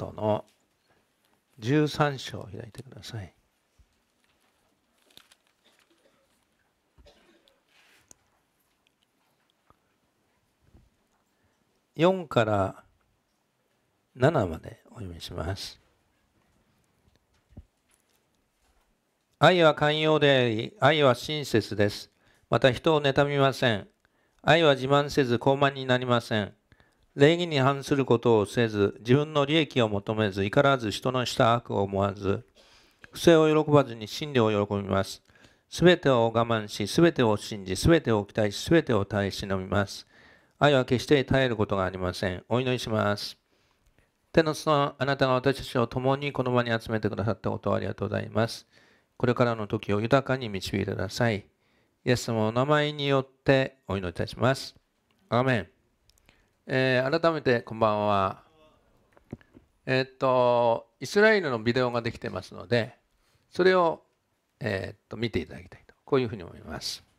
トの13章を開いてください。4から7までお読みします。愛は寛容であり、愛は親切です。また人を妬みません。愛は自慢せず高慢になりません。礼儀に反することをせず、自分の利益を求めず、怒らず、人のした悪を思わず、不正を喜ばずに真理を喜びます。すべてを我慢し、すべてを信じ、すべてを期待し、すべてを耐え忍びます。愛は決して耐えることがありません。お祈りします。天ののあなたが私たちを共にこの場に集めてくださったことをありがとうございます。これからの時を豊かに導いてください。イエス様のお名前によってお祈りいたします。アーメン。えー、改めてこんばんは。えー、っと、イスラエルのビデオができてますので、それを、えー、っと見ていただきたいと、こういうふうに思います。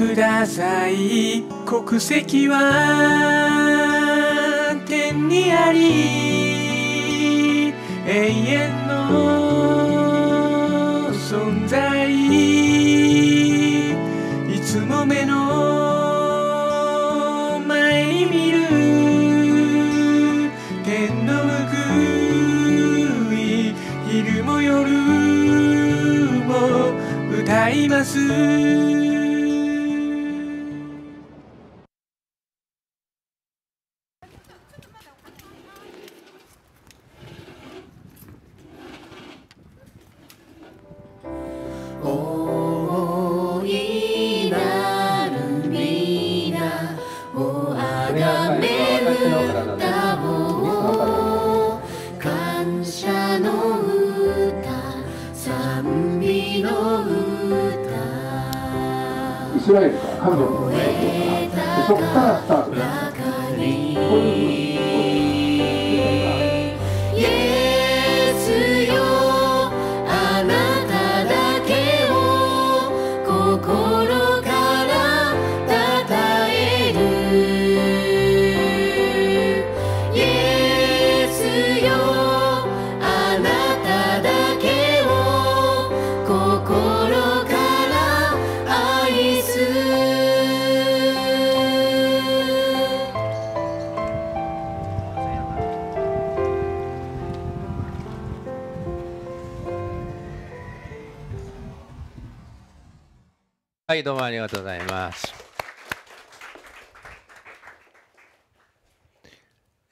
ください国籍はイスラエルから神の国に行こうかそこからスタ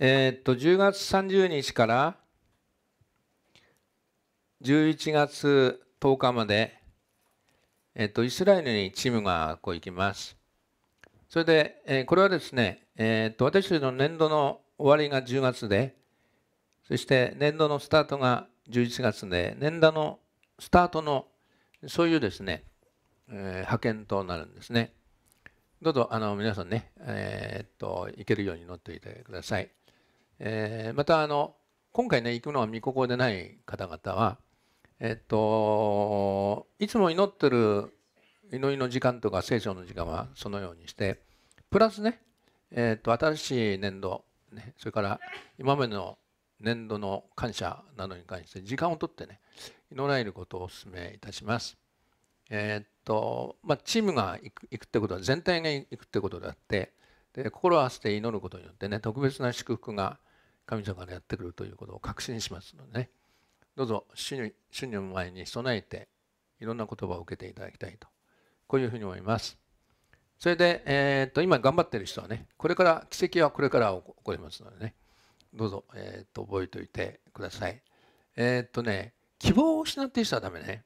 えー、っと10月30日から11月10日まで、えっとイスラエルにチームがこう行きます。それで、えー、これはですね、えー、っと私たちの年度の終わりが10月でそして年度のスタートが11月で年度のスタートのそういうですね、えー、派遣となるんですね。どうぞあの皆さんね、えー、っと行けるように乗っていてください。えー、またあの今回ね行くのは御心でない方々は、えっと、いつも祈ってる祈りの時間とか聖書の時間はそのようにしてプラスね、えっと、新しい年度、ね、それから今までの年度の感謝などに関して時間をとってね祈られることをお勧めいたします。えー、っとまあ、チームが行くってことは全体が行くってことであってで心を合わせて祈ることによってね特別な祝福が神様がやってくるということを確信しますのでねどうぞ主に主の前に備えていろんな言葉を受けていただきたいとこういうふうに思いますそれで、えーと、今頑張ってる人はねこれから奇跡はこれから起こりますのでねどうぞ、えーと、覚えておいてくださいえっ、ー、とね希望を失っている人はダメね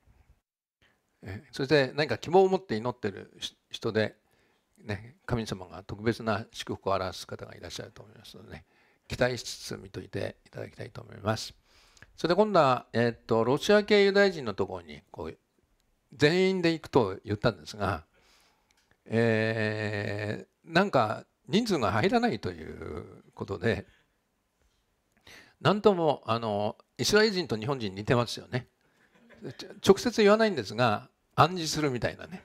そして何か希望を持って祈ってる人で、ね、神様が特別な祝福を表す方がいらっしゃると思いますので、ね、期待しつつ見といていただきたいと思います。それで今度は、えーと、ロシア系ユダヤ人のところにこう全員で行くと言ったんですが、えー、なんか人数が入らないということで何ともあのイスラエル人と日本人似てますよね直接言わないんですが暗示するみたいなね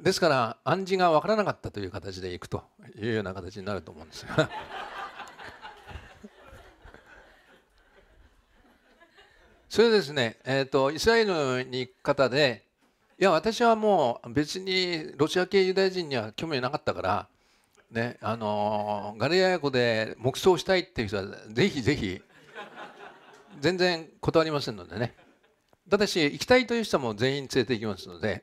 ですから暗示が分からなかったという形でいくというような形になると思うんですが それでですね、えーと、イスラエルに行く方でいや私はもう別にロシア系ユダヤ人には興味なかったから、ねあのガレアヤ湖で黙想したいっていう人はぜひぜひ全然断りませんのでねただし行きたいという人も全員連れて行きますので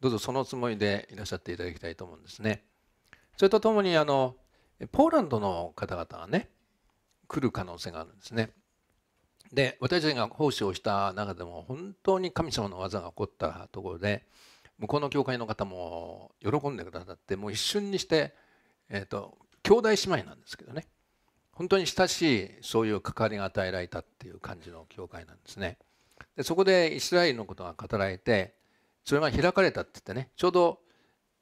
どうぞそのつもりでいらっしゃっていただきたいと思うんですね。それとともにあのポーランドの方々がね来る可能性があるんですね。で私たちが奉仕をした中でも本当に神様の技が起こったところで向こうの教会の方も喜んでくださってもう一瞬にして、えーと、と兄弟姉妹なんですけどね本当に親しいそういう関わりが与えられたっていう感じの教会なんですね。でそこでイスラエルのことが語られてそれが開かれたって言ってねちょうど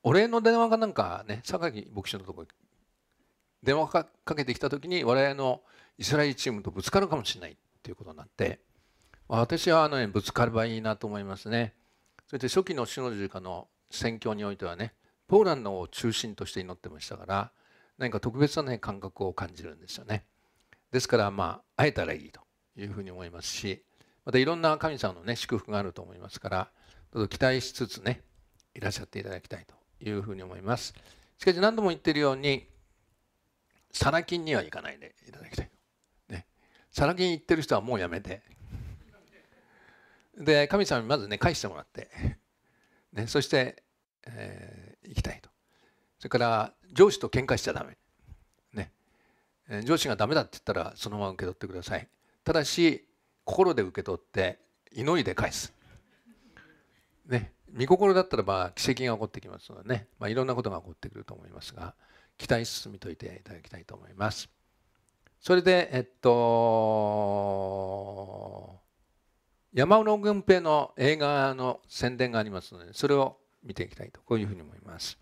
お礼の電話がなんかね榊牧師のとこ電話かけてきた時に我々のイスラエルチームとぶつかるかもしれないっていうことになって私はあの、ね、ぶつかればいいなと思いますね。それで初期の首の十家の宣教においてはねポーランドを中心として祈ってましたから何か特別な、ね、感覚を感じるんですよね。ですからまあ会えたらいいというふうに思いますしまたいろんな神様のね祝福があると思いますからどうぞ期待しつつねいらっしゃっていただきたいというふうに思いますしかし何度も言ってるようにサラ金にはいかないでいただきたいねサラ金行ってる人はもうやめてで神様にまずね返してもらって、ね、そして、えー、行きたいとそれから上司と喧嘩しちゃダメね上司がダメだって言ったらそのまま受け取ってくださいただし心で受け取って祈りで返すね、見心だったらば奇跡が起こってきますのでね、まあ、いろんなことが起こってくると思いますが期待し進みといていただきたいと思います。それでえっと山尾軍平の映画の宣伝がありますのでそれを見ていきたいとこういうふうに思います。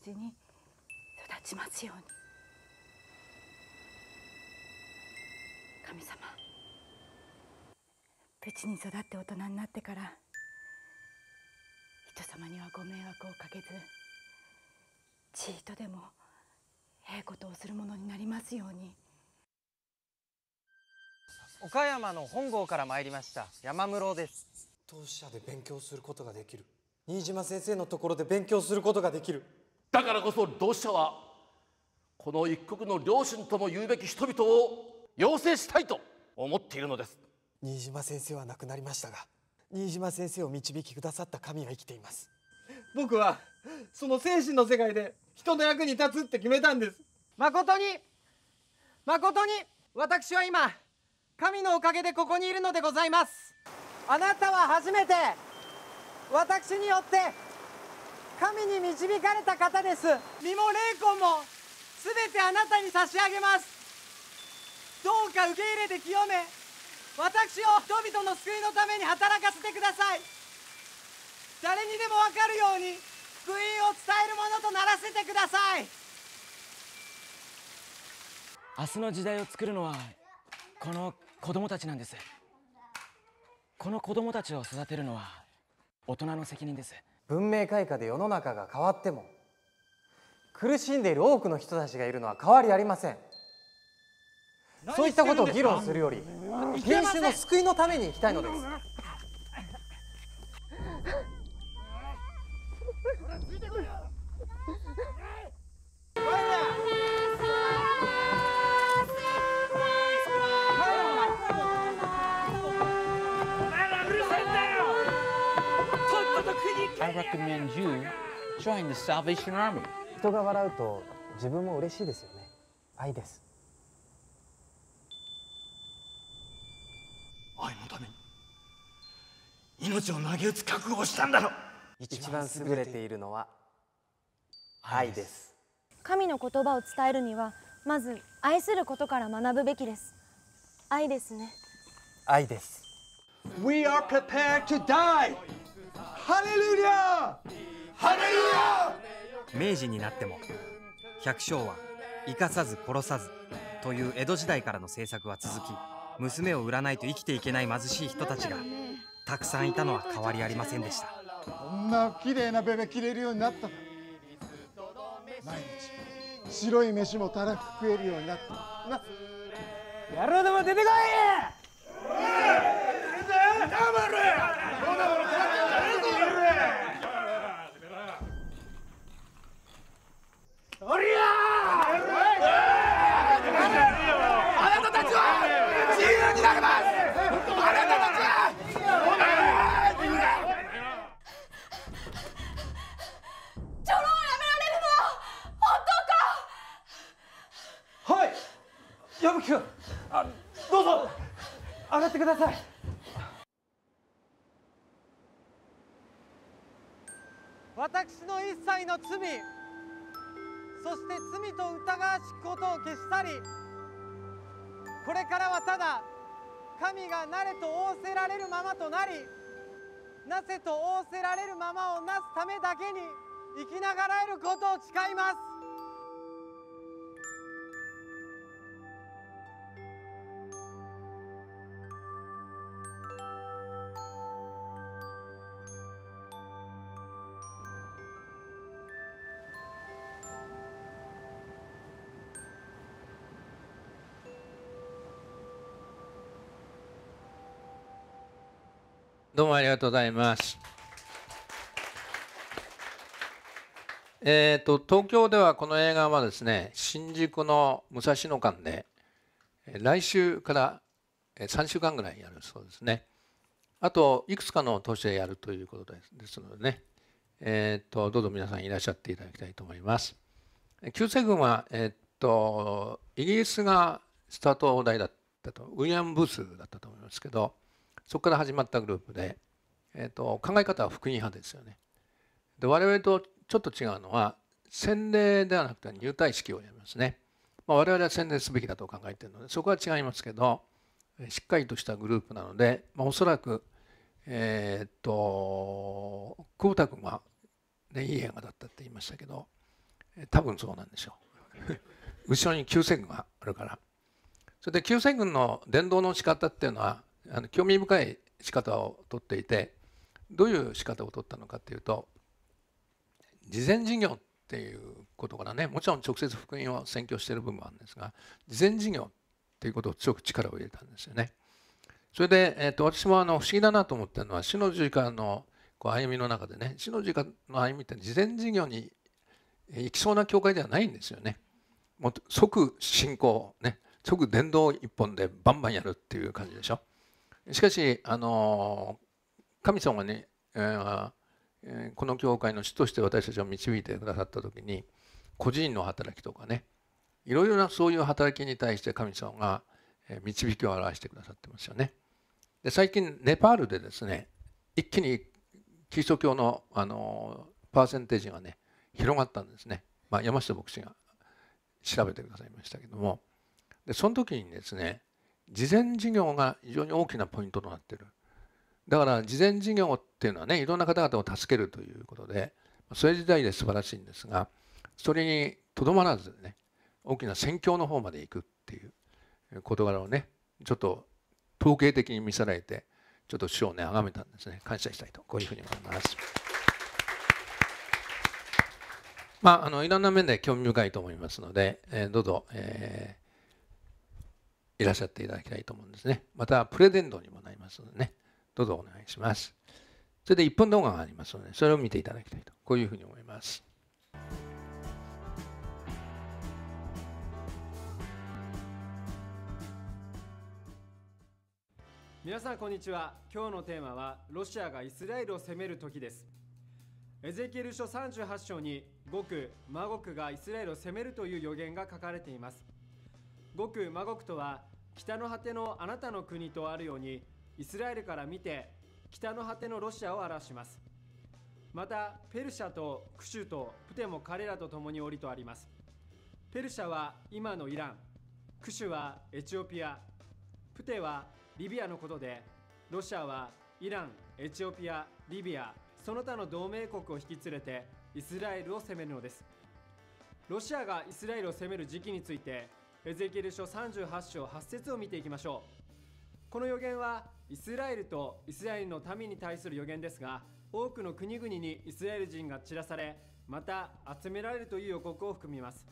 無事に育ちますように神様無事に育って大人になってから人様にはご迷惑をかけずちいとでもええことをするものになりますように岡山の本郷から参りました山室です当社で勉強することができる新島先生のところで勉強することができるだからこそ同志社はこの一国の良心とも言うべき人々を養成したいと思っているのです新島先生は亡くなりましたが新島先生を導きくださった神は生きています僕はその精神の世界で人の役に立つって決めたんです誠に誠に私は今神のおかげでここにいるのでございますあなたは初めて私によって神に導かれた方です身も霊魂も全てあなたに差し上げますどうか受け入れて清め私を人々の救いのために働かせてください誰にでも分かるように福音を伝えるものとならせてください明日の時代を作るのはこの子供たちなんですこの子供たちを育てるのは大人の責任です文明開化で世の中が変わっても苦しんでいる多くの人たちがいるのは変わりありませんそういったことを議論するより人種の救いのために行きたいのです I recommend you join the Salvation Army. 人が笑うと自分も嬉しいですよね。愛です。愛のために命を投げ打つ覚悟をしたんだろ一番優れているのは愛です神の言葉を伝えるにはまず愛することから学ぶべきです愛ですね愛です We are prepared to die ハレルヤハレルヤ明治になっても百姓は生かさず殺さずという江戸時代からの政策は続き娘を売らないと生きていけない貧しい人たちがたくさんいたのは変わりありませんでしたこんな綺麗なベベ着れるようになった毎日白い飯もたらく食えるようになったな野郎ども出てこいださい私の一切の罪そして罪と疑わしきことを消したりこれからはただ神がなれと仰せられるままとなりなせと仰せられるままをなすためだけに生きながらえることを誓いますどうもありがとうございます。えーと、東京ではこの映画はですね新宿の武蔵野館で来週から3週間ぐらいやるそうですねあといくつかの都市でやるということですのでね、えーと、どうぞ皆さんいらっしゃっていただきたいと思います旧世軍は、えーと、とイギリスがスタート台だったとウィリアム・ブースだったと思いますけどそこから始まったグループで、えーと、考え方は福音派ですよね。で我々とちょっと違うのは洗礼ではなくて入隊式をやりますね。まあ、我々は洗礼すべきだと考えているのでそこは違いますけどしっかりとしたグループなので、まあ、おそらく、えーと、と久保田君は、ね、いい映画だったって言いましたけど多分そうなんでしょう 後ろに急戦軍があるからそれで急戦軍の伝道の仕方っていうのはあの興味深い仕方をとっていてどういう仕方をとったのかっていうと事前事業っていうことからねもちろん直接福音を宣教してる部分もあるんですが事前事業っていうことを強く力を入れたんですよね。それで、えーと、私もあの不思議だなと思ってるのは死の時間のこう歩みの中でね死の時間の歩みって事前事業に行きそうな教会ではないんですよね。もう即信仰ね即伝道一本でバンバンやるっていう感じでしょ。しかしあの神様がね、えー、この教会の主として私たちを導いてくださった時に個人の働きとかねいろいろなそういう働きに対して神様が導きを表してくださってますよね。で最近ネパールでですね一気にキリスト教のあのパーセンテージがね広がったんですね、まあ、山下牧師が調べてくださいましたけどもでその時にですね事前事業が非常に大きなポイントとなってるだから事前事業っていうのはねいろんな方々を助けるということでそれ自体で素晴らしいんですがそれにとどまらずね大きな戦況の方まで行くっていう事柄をねちょっと統計的に見せられてちょっと主をね崇めたんですね感謝したいとこういうふうに思います。まあ、あのいろんな面で興味深いと思いますので、えー、どうぞ、えーいらっしゃっていただきたいと思うんですね。また、プレゼントにもなりますのでね、どうぞお願いします。それで1分動画がありますので、それを見ていただきたいと、こういうふうに思います。皆さんこんにちは今日のテーマはロシアがイスラエルを攻める時ですエゼキエル書38章にごくマゴクがイスラエルを攻めるという予言が書かれていますごくマゴクとは北の果てのあなたの国とあるようにイスラエルから見て北の果てのロシアを表しますまたペルシャとクシュとプテも彼らと共にりとありますペルシャは今のイランクシュはエチオピアプテはリビアのことでロシアはイランエチオピアリビアその他の同盟国を引き連れてイスラエルを攻めるのですロシアがイスラエルを攻める時期についてエゼキエル書38章8節を見ていきましょうこの予言はイスラエルとイスラエルの民に対する予言ですが多くの国々にイスラエル人が散らされまた集められるという予告を含みます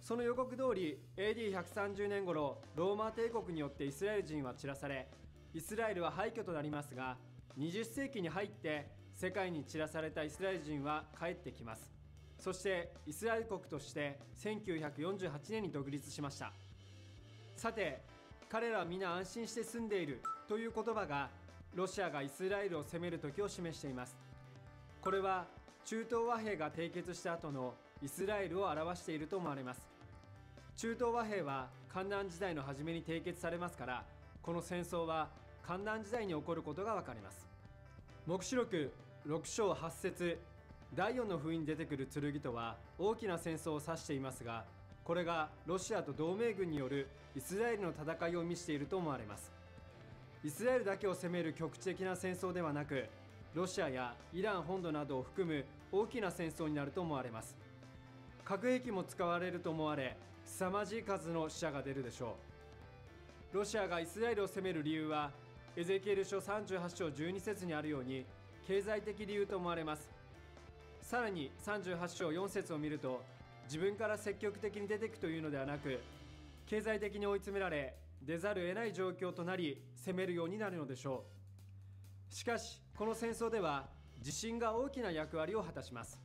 その予告通り AD130 年頃ローマ帝国によってイスラエル人は散らされイスラエルは廃墟となりますが20世紀に入って世界に散らされたイスラエル人は帰ってきますそしてイスラエル国として1948年に独立しましたさて彼らは皆安心して住んでいるという言葉がロシアがイスラエルを攻める時を示していますこれは中東和平が締結した後のイスラエルを表していると思われます中東和平は観覧時代の初めに締結されますからこの戦争は観覧時代に起こることがわかります黙示録6章8節第4の封印に出てくる剣とは大きな戦争を指していますがこれがロシアと同盟軍によるイスラエルの戦いを見していると思われますイスラエルだけを攻める局地的な戦争ではなくロシアやイラン本土などを含む大きな戦争になると思われます核兵器も使われると思われ凄まじい数の死者が出るでしょうロシアがイスラエルを攻める理由はエゼキエル書38章12節にあるように経済的理由と思われますさらに38章4節を見ると自分から積極的に出ていくというのではなく経済的に追い詰められ出ざるを得ない状況となり攻めるようになるのでしょうしかしこの戦争では地震が大きな役割を果たします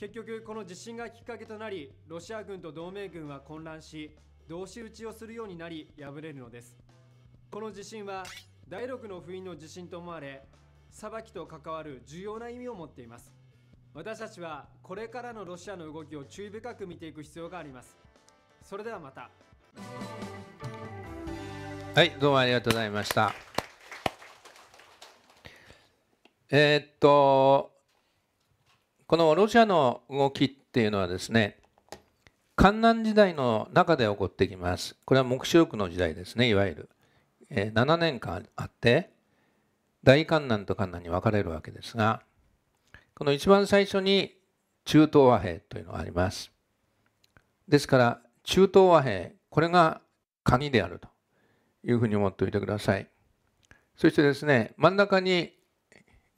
結局この地震がきっかけとなりロシア軍と同盟軍は混乱し同士討ちをするようになり敗れるのですこの地震は第6の封印の地震と思われ裁きと関わる重要な意味を持っています私たちはこれからのロシアの動きを注意深く見ていく必要がありますそれではまたはいどうもありがとうございましたえー、っとこのロシアの動きっていうのはですね観難時代の中で起こってきますこれは黙示録の時代ですねいわゆる、えー、7年間あって大観難と観難に分かれるわけですがこの一番最初に中東和平というのがあります。ですから中東和平これが鍵であるというふうに思っておいてください。そしてですね真ん中に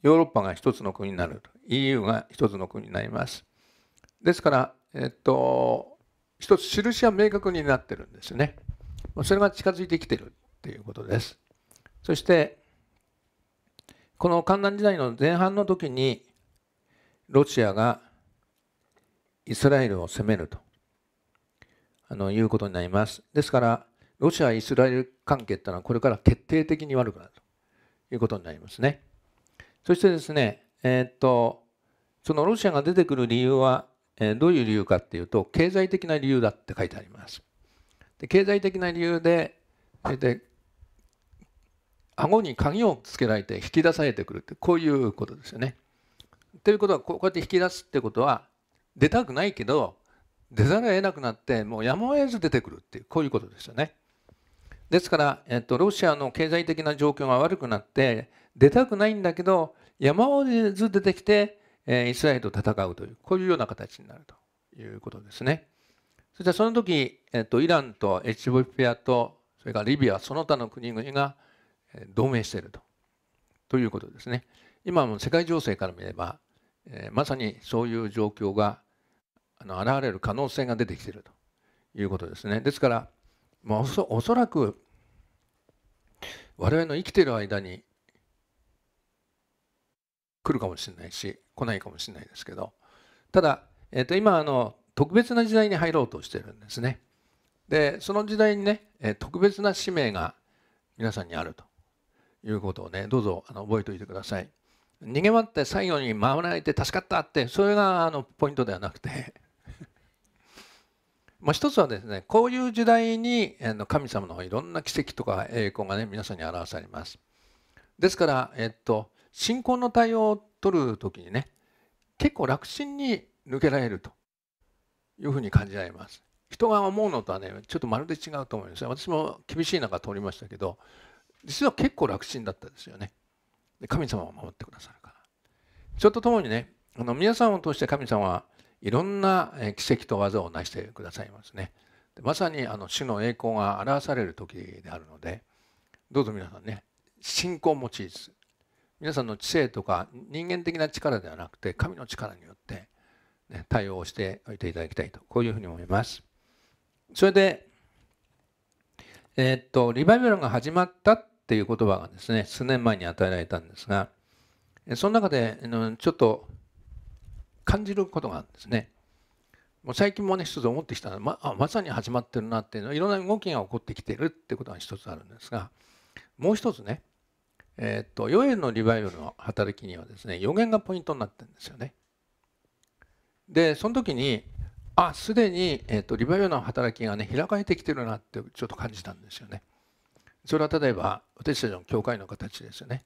ヨーロッパが一つの国になると EU が一つの国になります。ですから、えっと、一つ印は明確になってるんですね。それが近づいてきてるっていうことです。そしてこの観覧時代の前半の時にロシアがイスラエルを攻めるとあのいうことになります。ですから、ロシア・イスラエル関係ってのはこれから決定的に悪くなるということになりますね。そしてですね、えー、っと、そのロシアが出てくる理由は、えー、どういう理由かっていうと、経済的な理由だって書いてあります。で経済的な理由で、で顎に鍵をつけられて引き出されてくるって、こういうことですよね。ということはこうやって引き出すってことは出たくないけど出ざるを得なくなってもうやむを得ず出てくるっていうこういうことですよね。ですから、えっと、ロシアの経済的な状況が悪くなって出たくないんだけど山を得ず出てきて、えー、イスラエルと戦うというこういうような形になるということですね。そしてその時、えっと、イランとエチオピアとそれからリビアその他の国々が同盟しているとということですね。今も世界情勢から見れば、えー、まさにそういう状況があの現れる可能性が出てきているということですね。ですから、まあ、おそおそらく我々の生きている間に来るかもしれないし来ないかもしれないですけどただ、えー、と今あの特別な時代に入ろうとしてるんですね。でその時代にね、えー、特別な使命が皆さんにあるということをねどうぞあの覚えておいてください。逃げ回って最後に守られて助かったってそれがあのポイントではなくて もう一つはですねこういう時代に神様のいろんな奇跡とか栄光がね皆さんに表されます。ですから、えっと、信仰の対応を取る時にね結構楽ちんに抜けられるというふうに感じられます。人が思うのとはねちょっとまるで違うと思います私も厳しい中通りましたけど実は結構楽ちんだったですよね。で神様を守ってくださるからそれとともにねあの皆さんを通して神様はいろんな奇跡と技を成してくださいますねまさにあの主の栄光が表される時であるのでどうぞ皆さんね信仰を用い皆さんの知性とか人間的な力ではなくて神の力によって、ね、対応しておいていただきたいとこういうふうに思います。それで、えー、っとリバイバルが始まったっていう言葉がですね数年前に与えられたんですがその中でちょっと感じることがあるんですね。もう最近もね一つ思ってきたのはまあまさに始まってるなっていうのいろんな動きが起こってきてるってことが一つあるんですがもう一つねえっ、と予言のリバイバルの働きにはですね予言がポイントになってるんですよね。でその時にあすでに、えっとリバイバルの働きがね開かれてきてるなってちょっと感じたんですよね。それは例えば私たちの教会の形ですよね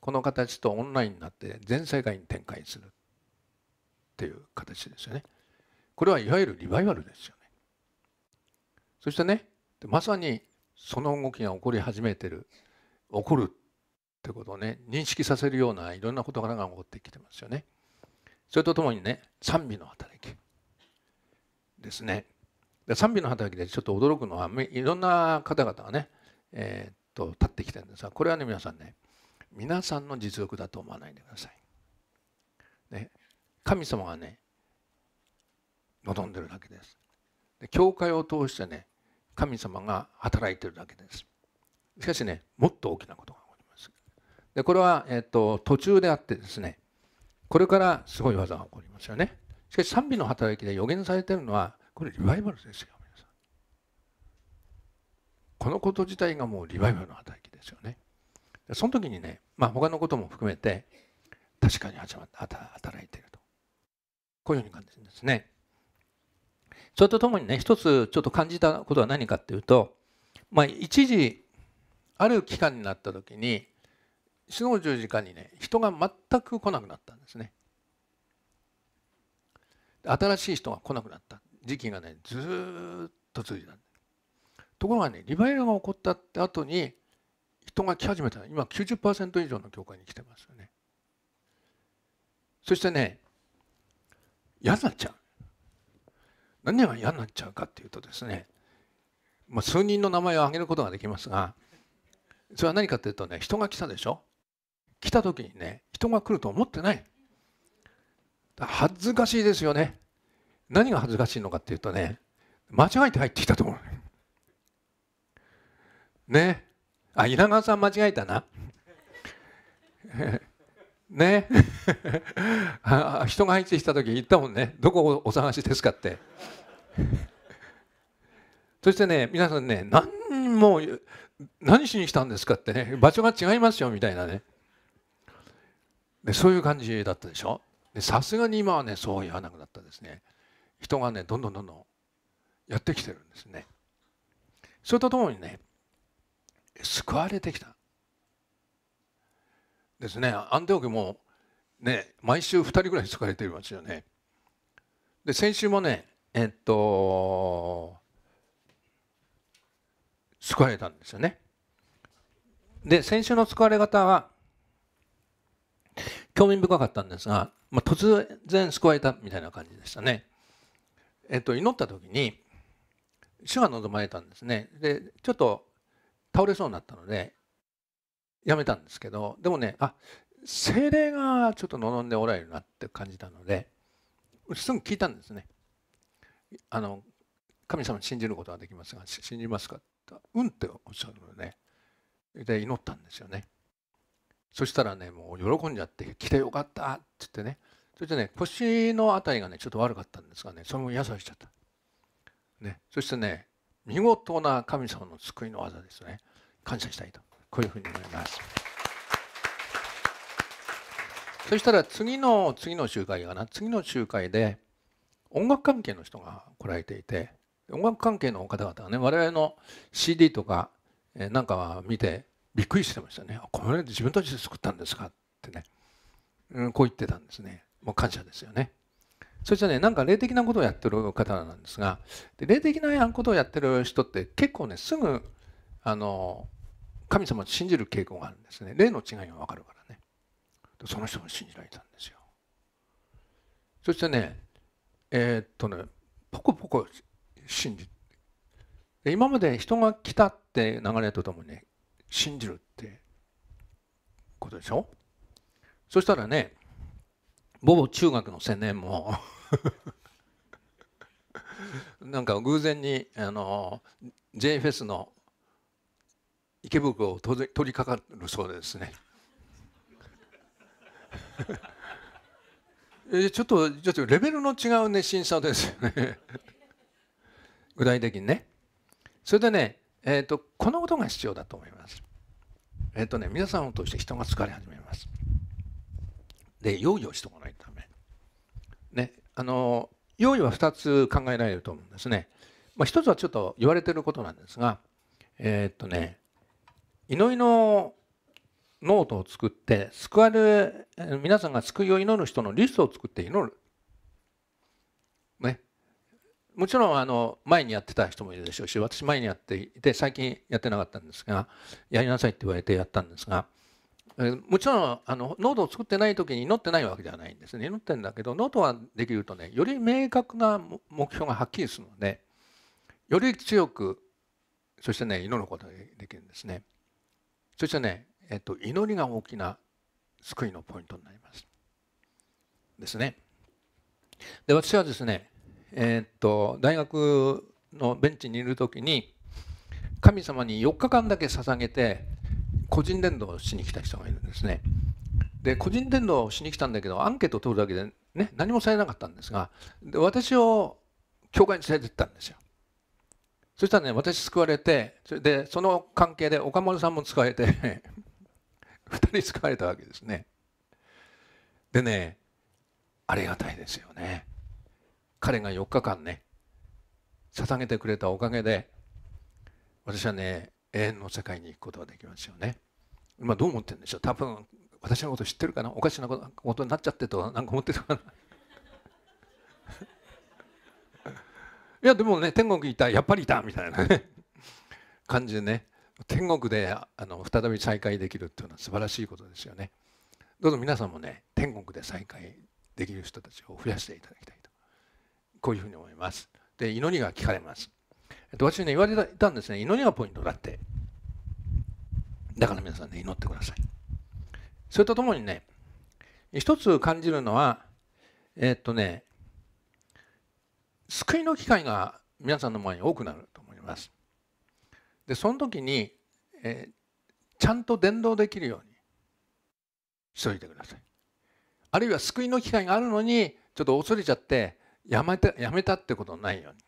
この形とオンラインになって全世界に展開するっていう形ですよねこれはいわゆるリバイバルですよねそしてねまさにその動きが起こり始めてる起こるってことをね認識させるようないろんな事柄が起こってきてますよねそれとともにね賛美の働きですね賛美の働きでちょっと驚くのはいろんな方々がねえー、っと立ってきてるんですがこれはね皆さんね皆さんの実力だと思わないでください。ね、神様がね望んでるだけです。で教会を通してね神様が働いてるだけです。しかしねもっと大きなことが起こります。でこれは、えー、っと途中であってですねこれからすごい技が起こりますよね。しかし賛美の働きで予言されてるのはこれリバイバルですよ。このこと自体がもうリバイバルの働きですよね。その時にね、まあ、他のことも含めて確かに働いているとこういうふうに感じるんですね。それとともにね一つちょっと感じたことは何かっていうと、まあ、一時ある期間になった時に死の十字架にね人が全く来なくなったんですね。新しい人が来なくなった時期がねずっと続いたんです。ところがねリバイルが起こったって後に人が来始めた今90%以上の教会に来てますよねそしてね嫌になっちゃう何が嫌になっちゃうかっていうとですね、まあ、数人の名前を挙げることができますがそれは何かっていうとね人が来たでしょ来た時にね人が来ると思ってない恥ずかしいですよね何が恥ずかしいのかっていうとね間違えて入ってきたと思うねあ稲川さん間違えたな ね人が入ってきた時言ったもんねどこをお探しですかって そしてね皆さんね何も何しに来たんですかってね場所が違いますよみたいなねでそういう感じだったでしょさすがに今はねそう言わなくなったですね人がねどんどんどんどんやってきてるんですねそれとともにね救われてきたですねアンテオ家もね毎週2人ぐらい救われていますよねで先週もねえっと救われたんですよねで先週の救われ方は興味深かったんですが、まあ、突然救われたみたいな感じでしたね。えっと、祈った時に主が望まれたんですね。でちょっと倒れそうになったのでやめたんですけどでもねあ精霊がちょっと望んでおられるなって感じたのですぐ聞いたんですね。あの神様信じることはできますが信じますかってうんっておっしゃるので、ね、で祈ったんですよねそしたらねもう喜んじゃって来てよかったって言ってねそしてね腰の辺りがねちょっと悪かったんですがねそれも癒されちゃった、ね、そしてね見事な神様の救いの技ですね感謝したいとこういうふうに思います。そしたら次の次の集会かな次の集会で音楽関係の人が来られていて音楽関係の方々がね我々の CD とかなんか見てびっくりしてましたねこれ自分たちで作ったんですかってね、うん、こう言ってたんですねもう感謝ですよねそしてねなんか霊的なことをやってる方なんですがで霊的なことをやってる人って結構ねすぐあの神様を信じる傾向があるんですね例の違いが分かるからねその人も信じられたんですよそしてねえー、っとねポコポコ信じ今まで人が来たって流れとともに、ね、信じるってことでしょそしたらね某中学の青年も なんか偶然にあの J フェスの池袋を取り掛かるそうですね。ちょっとちょっとレベルの違うね審査ですよね 具体的にねそれでね、えーと、このことが必要だと思いますえっ、ー、とね皆さんを通して人が疲れ始めますで用意をしておかないとダメねあの用意は2つ考えられると思うんですね、まあ、1つはちょっと言われてることなんですがえっ、ー、とね祈りのノートを作って救われ皆さんが救いを祈る人のリストを作って祈る。ね、もちろんあの前にやってた人もいるでしょうし私前にやっていて最近やってなかったんですがやりなさいって言われてやったんですが。もちろんあのノートを作ってない時に祈ってないわけではないんですね祈ってるんだけどノートができるとねより明確な目標がはっきりするのでより強くそしてね祈ることができるんですね。そしてね、えっと、祈りが大きな救いのポイントになります。ですね。で私はですね、えー、っと大学のベンチにいる時に神様に4日間だけ捧げて個人伝道をしに来た人がいるんですね。で個人伝道をしに来たんだけどアンケートを取るだけで、ね、何もされなかったんですがで私を教会に連れてったんですよ。そしたらね私救われてそれでその関係で岡丸さんも使えて2 人使われたわけですね。でねありがたいですよね。彼が4日間ね捧げてくれたおかげで私はね永遠の世界に行くことができますよね。今どう思ってるんでしょう多分私のこと知ってるかなおかしなことになっちゃってとなんか思ってたかないやでもね天国にいたやっぱりいたみたいなね 感じでね天国であの再び再会できるっていうのは素晴らしいことですよね。どうぞ皆さんもね天国で再会できる人たちを増やしていただきたいとこういうふうに思います。で祈りが聞かれます。私ね言われたんですね祈りがポイントだってだから皆さんね祈ってください。それとともにね一つ感じるのはえっとね救いの機会が皆さんの前に多くなると思います。でその時に、えー、ちゃんと伝道できるようにしといてください。あるいは救いの機会があるのにちょっと恐れちゃってやめたやめたってことないように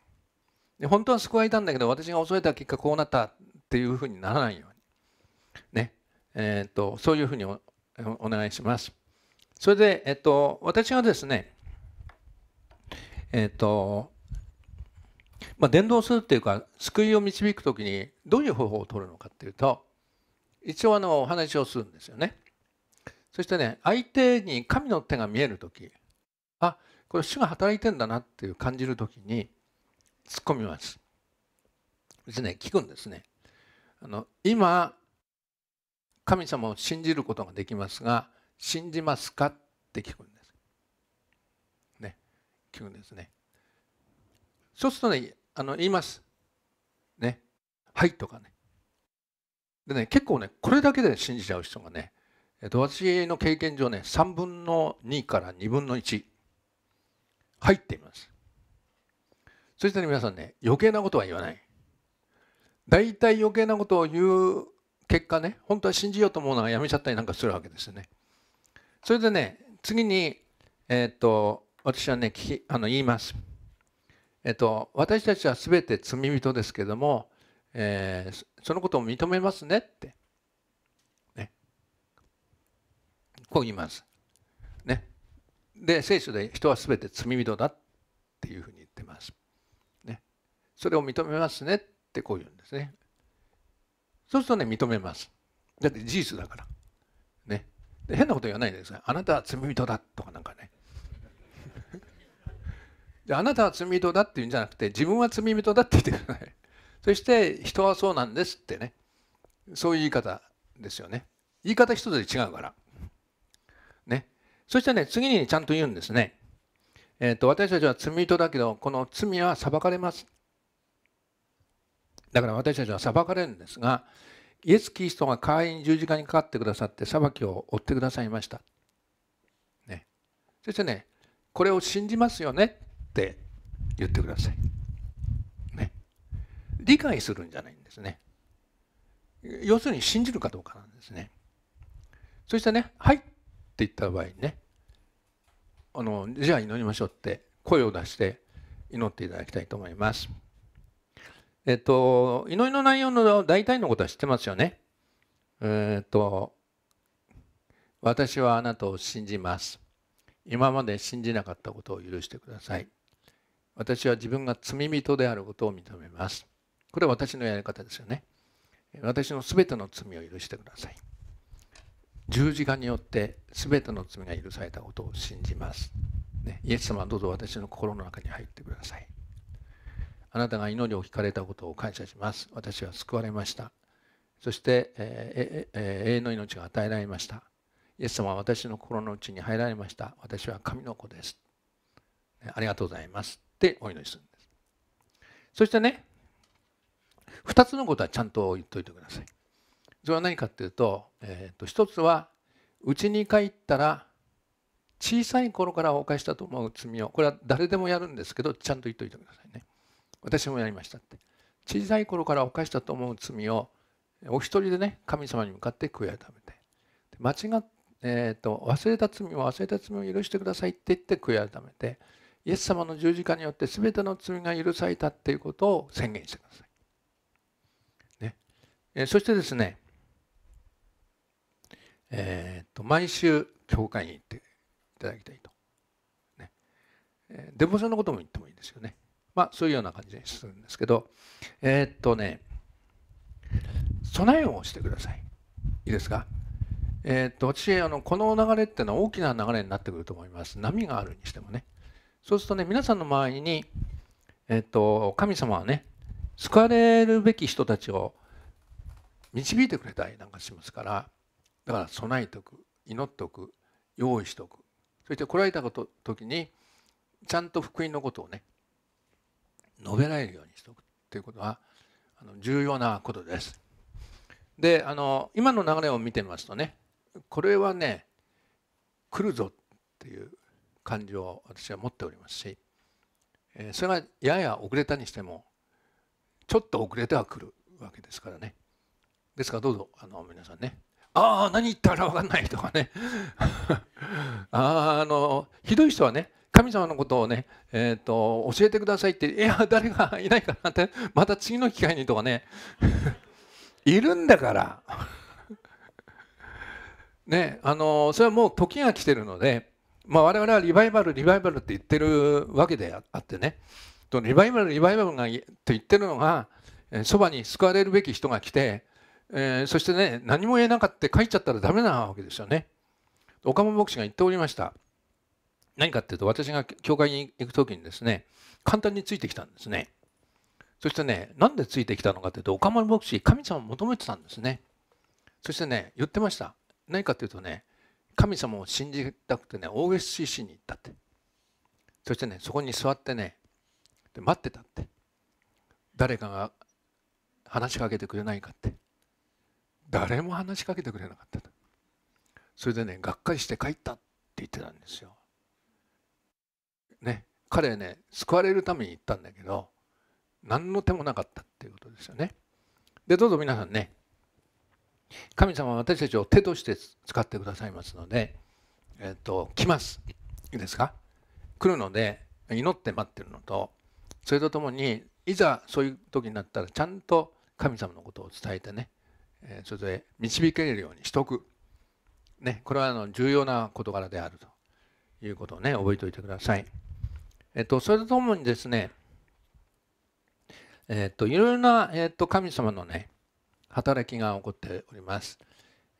で本当は救われたんだけど私が恐れた結果こうなったっていうふうにならないようにねえーと、とそういうふうにお願いしますそれで、えっと、と私がですねえっ、ー、と、まあ、伝道するっていうか救いを導く時にどういう方法を取るのかっていうと一応あのお話をするんですよね。そしてね相手に神の手が見える時あこれ主が働いてんだなっていう感じる時に突っ込みます。ですね聞くんですね。あの今神様を信じることができますが信じますかって聞くんです。聞くんですね。そうするとね、あの言います。ね。はいとかね。でね、結構ね、これだけで信じちゃう人がね、えっと、私の経験上ね、3分の2から2分の1、入っています。そして、ね、皆さんね、余計なことは言わない。大体余計なことを言う結果ね、本当は信じようと思うのがやめちゃったりなんかするわけですよね。それでね、次に、えー、っと、私はねあの言います。えっと、私たちは全て罪人ですけども、えー、そのことを認めますねって、ね、こう言います。ね、で聖書で人は全て罪人だっていうふうに言ってます。ね、それを認めますねってこう言うんですね。そうするとね認めます。だって事実だから。ね、変なこと言わないですあなたは罪人だとかなんかねであなたは罪人だって言うんじゃなくて自分は罪人だって言ってくださいそして人はそうなんですってねそういう言い方ですよね言い方一つで違うからねそしてね次にちゃんと言うんですねえーと、と私たちは罪人だけどこの罪は裁かれますだから私たちは裁かれるんですがイエス・キリストが会員十字架にかかってくださって裁きを負ってくださいました、ね、そしてねこれを信じますよねって言ってください。ね。理解するんじゃないんですね。要するに信じるかどうかなんですね。そしてね「はい」って言った場合にね「あのじゃあ祈りましょう」って声を出して祈っていただきたいと思います。えっと祈りの内容の大体のことは知ってますよね。えっと「私はあなたを信じます」「今まで信じなかったことを許してください」私は自分が罪人であることを認めますこれは私のやり方ですよね私の全ての罪を許してください十字架によって全ての罪が許されたことを信じます、ね、イエス様はどうぞ私の心の中に入ってくださいあなたが祈りを聞かれたことを感謝します私は救われましたそして、えーえー、永遠の命が与えられましたイエス様は私の心の内に入られました私は神の子ですありがとうございますってお祈りするんです。そしてね、2つのことはちゃんと言っといてください。それは何かっていうと、えー、と1つは、うちに帰ったら小さい頃から犯したと思う罪を、これは誰でもやるんですけど、ちゃんと言っといてくださいね。私もやりましたって。小さい頃から犯したと思う罪を、お一人でね、神様に向かって悔い改めて。間違っえーと忘れた罪を忘れた罪を許してくださいって言って悔い改めてイエス様の十字架によって全ての罪が許されたっていうことを宣言してください。ね、えそしてですね、えー、っと毎週教会に行っていただきたいと。ね、えデボのことも言ってもいいですよね。まあそういうような感じにするんですけど、えー、っとね、備えをしてください。いいですかえー、っと私あのこの流れっていうのは大きな流れになってくると思います波があるにしてもね、そうするとね皆さんの周りに、えっと、神様はね救われるべき人たちを導いてくれたりなんかしますからだから備えておく祈っておく用意しておくそして来られたこと時にちゃんと福音のことをね述べられるようにしておくということはあの重要なことです。であの今の流れを見てみますとねこれはね来るぞっていう感情を私は持っておりますしそれがやや遅れたにしてもちょっと遅れてはくるわけですからねですからどうぞあの皆さんねああ何言ったから分かんないとかね ああのひどい人はね神様のことをね、えーと、教えてくださいっていや誰がいないかなってまた次の機会にとかね いるんだから ねあのそれはもう時が来てるのでまあ、我々はリバイバルリバイバルって言ってるわけであってねリバイバルリバイバルがって言ってるのがそばに救われるべき人が来て、えー、そしてね何も言えなかったって書いちゃったらダメなわけですよね。岡本牧師が言っておりました。何かっていうと私が教会に行く時にですね簡単についてきたんですね。そしてねなんでついてきたのかというと岡本牧師神様を求めてたんですね。そしてね言ってました。何かっていうとね神様を信じたくてね OSCC に行ったってそしてねそこに座ってねで待ってたって誰かが話しかけてくれないかって誰も話しかけてくれなかったそれでねがっかりして帰ったって言ってたんですよ。ね彼ね救われるために行ったんだけど何の手もなかったっていうことですよね。でどうぞ皆さんね神様は私たちを手として使ってくださいますので、えっと、来ます。いいですか来るので、祈って待ってるのと、それとともに、いざそういう時になったら、ちゃんと神様のことを伝えてね、えそれで導けるようにしとく。ね、これはあの重要な事柄であるということをね、覚えておいてください。えっと、それとともにですね、えっと、いろいろな、えっと、神様のね、働きが起こっております。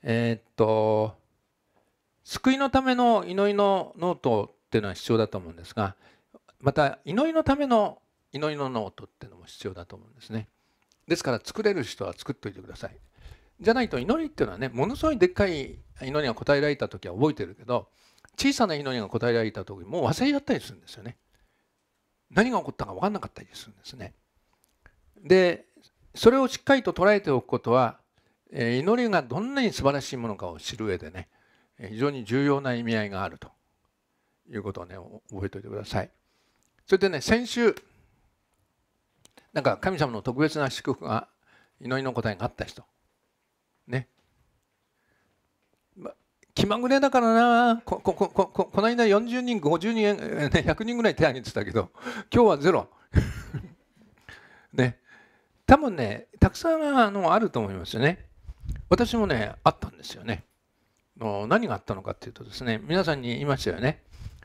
えー、っと救いのための祈りのノートっていうのは必要だと思うんですがまた祈りのための祈りのノートっていうのも必要だと思うんですね。ですから作れる人は作っておいてください。じゃないと祈りっていうのはねものすごいでっかい祈りが答えられた時は覚えてるけど小さな祈りが答えられた時もう忘れちゃったりするんですよね。何が起こったか分かんなかったりするんですね。でそれをしっかりと捉えておくことは、え祈りがどんなに素晴らしいものかを知る上でね非常に重要な意味合いがあるということをね覚えておいてください。それでね先週なんか神様の特別な祝福が祈りの答えがあった人ね、ま、気まぐれだからなこここここの間40人50人、100人ぐらい手挙げてたけど今日はゼロ ね多分ねたくさんあのあると思いますよね私もねあったんですよねもう何があったのかっていうとですね皆さんに言いましたよね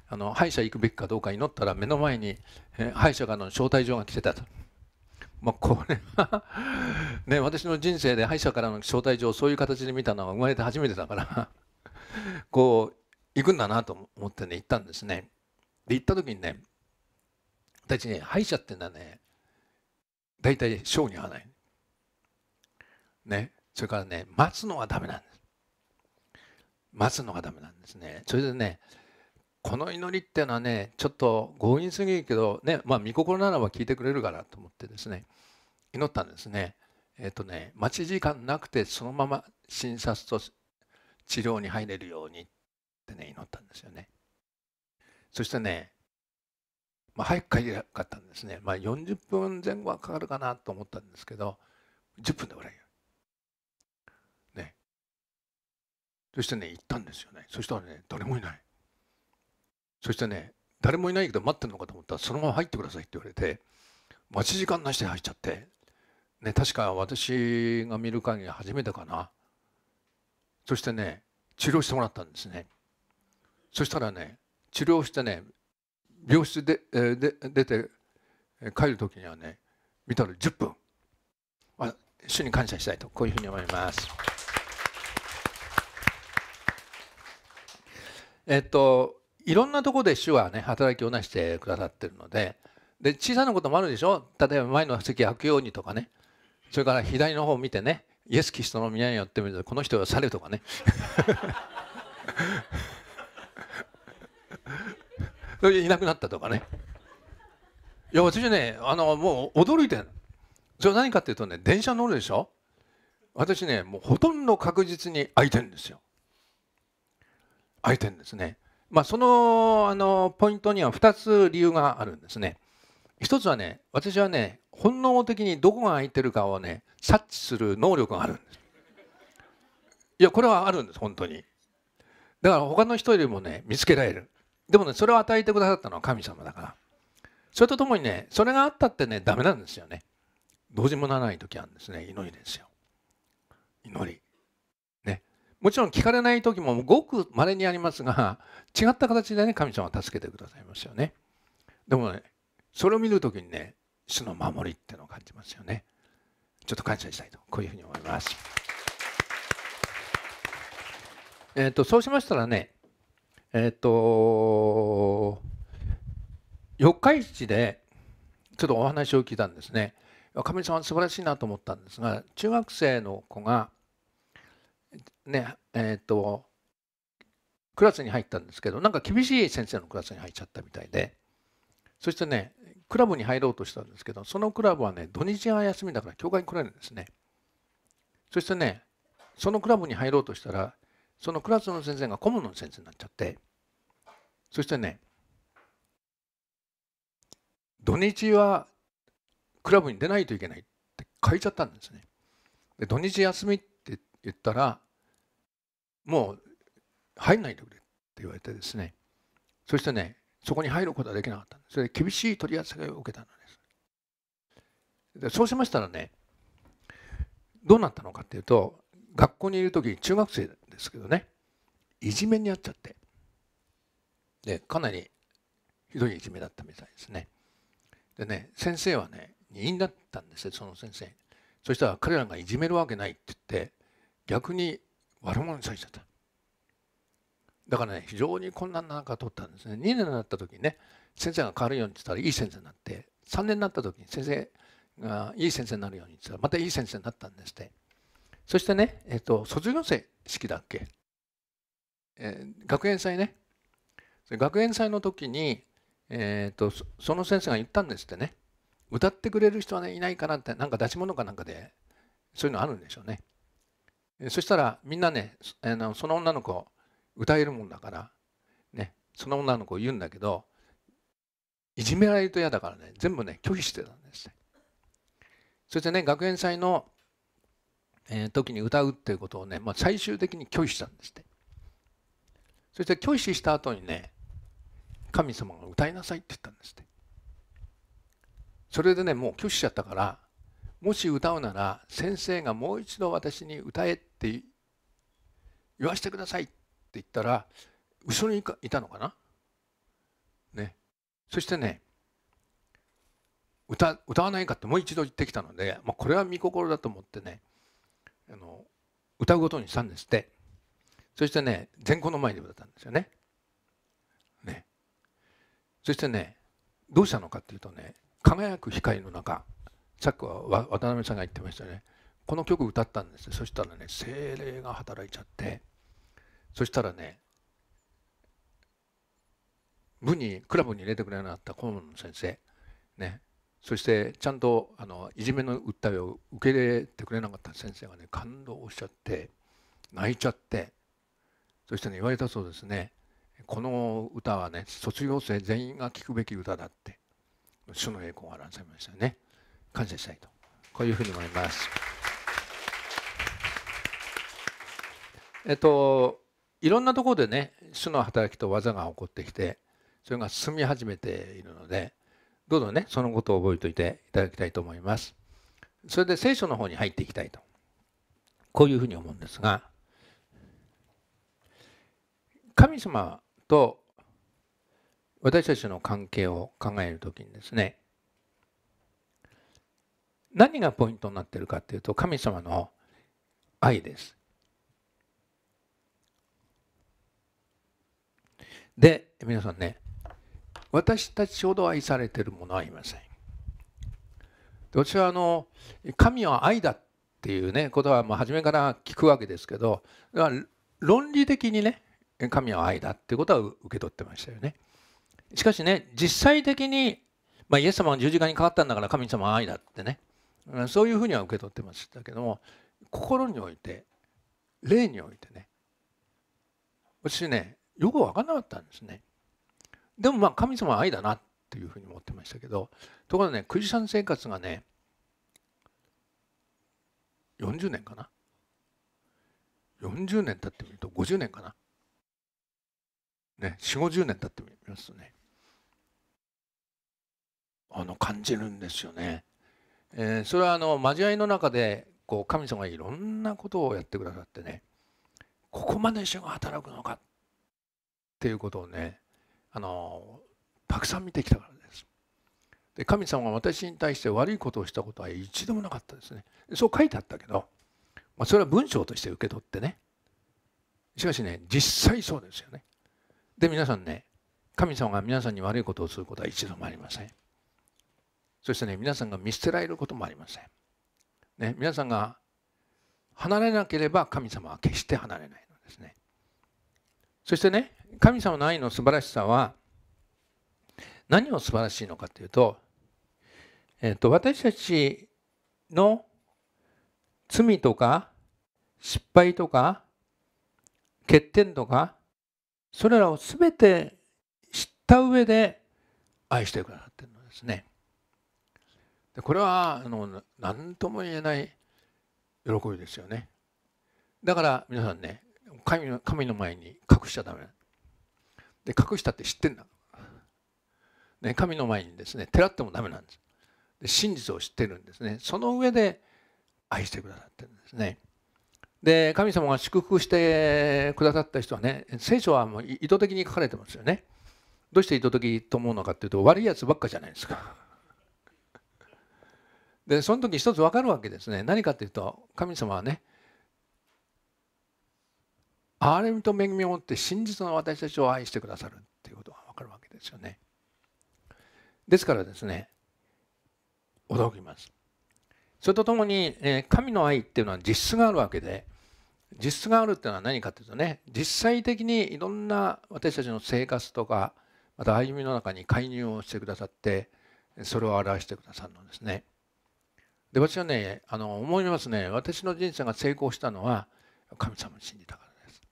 あの歯医者行くべきかどうか祈ったら目の前に、え歯医者からの招待状が来てたと。まあ、これは ね、私の人生で歯医者からの招待状をそういう形で見たのは生まれて初めてだからこう行くんだなと思ってね行ったんですねで行った時にね私ね歯医者っていうのはね大体性に合わない。ね。それからね、待つのはダメなんです。待つのがダメなんですね。それでね、この祈りっていうのはね、ちょっと強引すぎるけど、ね、まあ、見心ならば聞いてくれるからと思ってですね、祈ったんですね。えっ、ー、とね、待ち時間なくてそのまま診察と治療に入れるようにってね、祈ったんですよね。そしてね、まあ、早く帰りたかったんですね、まあ、40分前後はかかるかなと思ったんですけど10分で終わりねそしてね行ったんですよねそしたらね誰もいないそしてね誰もいないけど待ってるのかと思ったらそのまま入ってくださいって言われて待ち時間なしで入っちゃってね確か私が見る限り初めてかなそしてね治療してもらったんですねそしたらね治療してね病室でで出て帰る時にはね見たら10分あ主に感謝したいとこういうふうに思います。えっといろんなところで主はね働きをなしてくださってるのでで小さなこともあるでしょ例えば前の席開くようにとかねそれから左の方を見てねイエス・キリストの宮によってみるとこの人がさるとかね それいなくなったとかねいや私ねあのもう驚いてそれは何かっていうとね電車乗るでしょ私ねもうほとんど確実に空いてるんですよ空いてるんですねまあそのあのポイントには2つ理由があるんですね一つはね私はね本能的にどこが空いてるかをね察知する能力があるんですいやこれはあるんです本当にだから他の人よりもね見つけられるでもねそれを与えてくださったのは神様だからそれとともにねそれがあったってねダメなんですよねどうにもならない時あるんですね祈りですよ祈りねもちろん聞かれない時もごくまれにありますが違った形でね神様は助けてくださいますよねでもねそれを見る時にね主の守りっていうのを感じますよねちょっと感謝したいとこういうふうに思いますえっとそうしましたらねえっ、ー、と四日市でちょっとお話を聞いたんですね若宮さん素晴らしいなと思ったんですが中学生の子がねえっ、ー、とクラスに入ったんですけどなんか厳しい先生のクラスに入っちゃったみたいでそしてねクラブに入ろうとしたんですけどそのクラブはね土日が休みだから教会に来れるんですねそしてねそのクラブに入ろうとしたらそのクラスの先生が顧問の先生になっちゃってそしてね土日はクラブに出ないといけないって書いちゃったんですね。で土日休みって言ったらもう入んないでくれって言われてですねそしてねそこに入ることはできなかったんですそれで厳しい取り扱いを受けたんですでそうしましたらねどうなったのかっていうと学校にいる時中学生ですけどねいじめにあっちゃってでかなりひどいいじめだったみたいですね。でね先生はね任員だったんですよその先生そしたら彼らがいじめるわけないって言って逆に悪者にされちゃっただからね非常に困難な中取ったんですね2年になった時にね先生が変わるようにって言ったらいい先生になって3年になった時に先生がいい先生になるようにって言ったらまたいい先生になったんですってそしてね、えっと、卒業生式だっけ、えー、学園祭ね学園祭の時に、えーと、その先生が言ったんですってね歌ってくれる人は、ね、いないかなってなんか出し物かなんかでそういうのあるんでしょうねそしたらみんなねのその女の子歌えるもんだから、ね、その女の子言うんだけどいじめられると嫌だからね全部ね拒否してたんですそしてね学園祭の、えー、時に歌うっていうことをね、まあ、最終的に拒否したんですってそして拒否した後にね神様が歌いなさいって言ったんですってそれでねもう拒否しちゃったからもし歌うなら先生がもう一度私に歌えって言わせてくださいって言ったら後ろにいたのかなねそしてね歌歌わないかってもう一度言ってきたので、まあ、これは見心だと思ってねあの歌うことにしたんですってそしてね全校の前で歌ったんですよねそしてねどうしたのかっていうとね輝く光の中さっきは渡辺さんが言ってましたねこの曲歌ったんですそしたらね精霊が働いちゃってそしたらね部にクラブに入れてくれなかった顧問の先生ねそしてちゃんとあのいじめの訴えを受け入れてくれなかった先生がね感動しちゃって泣いちゃってそしてね言われたそうですねこの歌はね卒業生全員が聴くべき歌だって主の栄光が表されましたね感謝したいとこういうふうに思います。えっといろんなところでね主の働きと技が起こってきてそれが進み始めているのでどうぞねそのことを覚えておいていただきたいと思います。それで聖書の方に入っていきたいとこういうふうに思うんですが神様と私たちの関係を考える時にですね何がポイントになってるかっていうと神様の愛です。で皆さんね私たちほど愛されてるものはいません。私はあの神は愛だっていうねことはもう初めから聞くわけですけど論理的にね神は愛だっていうことは受け取ってましたよね。しかしね実際的に、まあ、イエス様が十字架にかかったんだから神様は愛だってねそういうふうには受け取ってましたけども心において霊においてね私ねよく分かんなかったんですね。でもまあ神様は愛だなっていうふうに思ってましたけどところがねクリスチャン生活がね40年かな40年経ってみると50年かなね、4 5 0年経ってみますとねあの感じるんですよね。えー、それはあの交わりの中でこう神様がいろんなことをやってくださってねここまで主が働くのかっていうことをねあのたくさん見てきたからです。で神様が私に対して悪いことをしたことは一度もなかったですね。そう書いてあったけど、まあ、それは文章として受け取ってねしかしね実際そうですよね。で皆さんね神様が皆さんに悪いことをすることは一度もありませんそしてね皆さんが見捨てられることもありません、ね、皆さんが離れなければ神様は決して離れないのですねそしてね神様の愛の素晴らしさは何を素晴らしいのかというと,、えーと、と私たちの罪とか失敗とか欠点とかそれらを全て知った上で愛してくださっているのですね。でこれはあの何とも言えない喜びですよね。だから皆さんね神の神の前に隠しちゃダメで隠したって知ってんだ、ね、神の前にですね照らってもダメなんですで真実を知ってるんですねその上で愛してくださってるんですねで神様が祝福してくださった人はね聖書はもう意図的に書かれてますよね。どうして意図的と思うのかっていうと悪いやつばっかじゃないですか。でその時一つ分かるわけですね何かっていうと神様はね憐れみと恵みを持って真実の私たちを愛してくださるっていうことが分かるわけですよね。ですからですね驚きます。それとともに、え神の愛っていうのは実質があるわけで実質があるっていうのは何かというとね実際的にいろんな私たちの生活とかまた歩みの中に介入をしてくださってそれを表してくださるのですね。で私はねあの思いますね私の人生が成功したのは神様を信じたからです。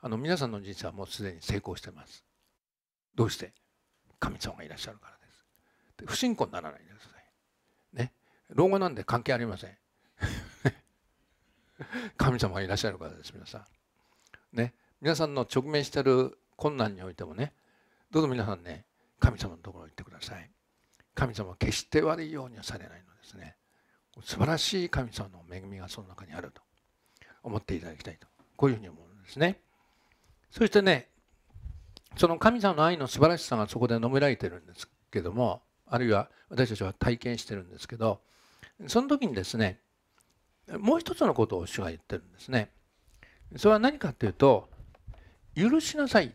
あの皆さんの人生はもうすでに成功してます。どうして神様がいらっしゃるからです。不信仰にならないでください。ね。老後なんで関係ありません。神様がいらっしゃるからです皆さん。ね皆さんの直面してる困難においてもねどうぞ皆さんね神様のところに行ってください。神様は決して悪いようにはされないのですね。素晴らしい神様の恵みがその中にあると思っていただきたいとこういうふうに思うんですね。そしてねその神様の愛の素晴らしさがそこで述べられてるんですけどもあるいは私たちは体験してるんですけどその時にですねもう一つのことを主が言ってるんですね。それは何かっていうと許しなさいっ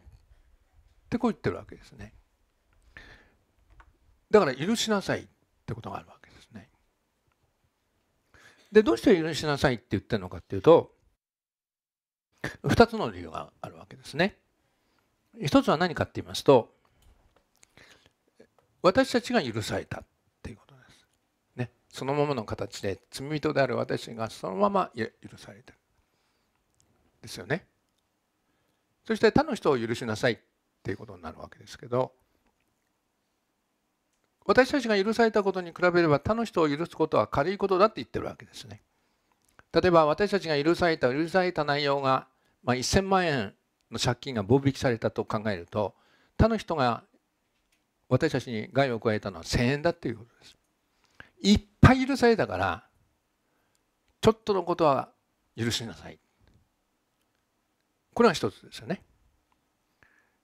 てこう言ってるわけですね。だから許しなさいってことがあるわけですね。でどうして許しなさいって言ってるのかっていうと2つの理由があるわけですね。一つは何かって言いますと私たちが許されたそのままの形で罪人である私がそのまま許されたですよねそして他の人を許しなさいっていうことになるわけですけど私たちが許されたことに比べれば他の人を許すことは軽いことだって言ってるわけですね例えば私たちが許された許された内容が、まあ、1000万円の借金が棒引きされたと考えると他の人が私たちに害を加えたのは1000円だっていうことです一ぱいいるせだからちょっとのことは許しなさいこれが一つですよね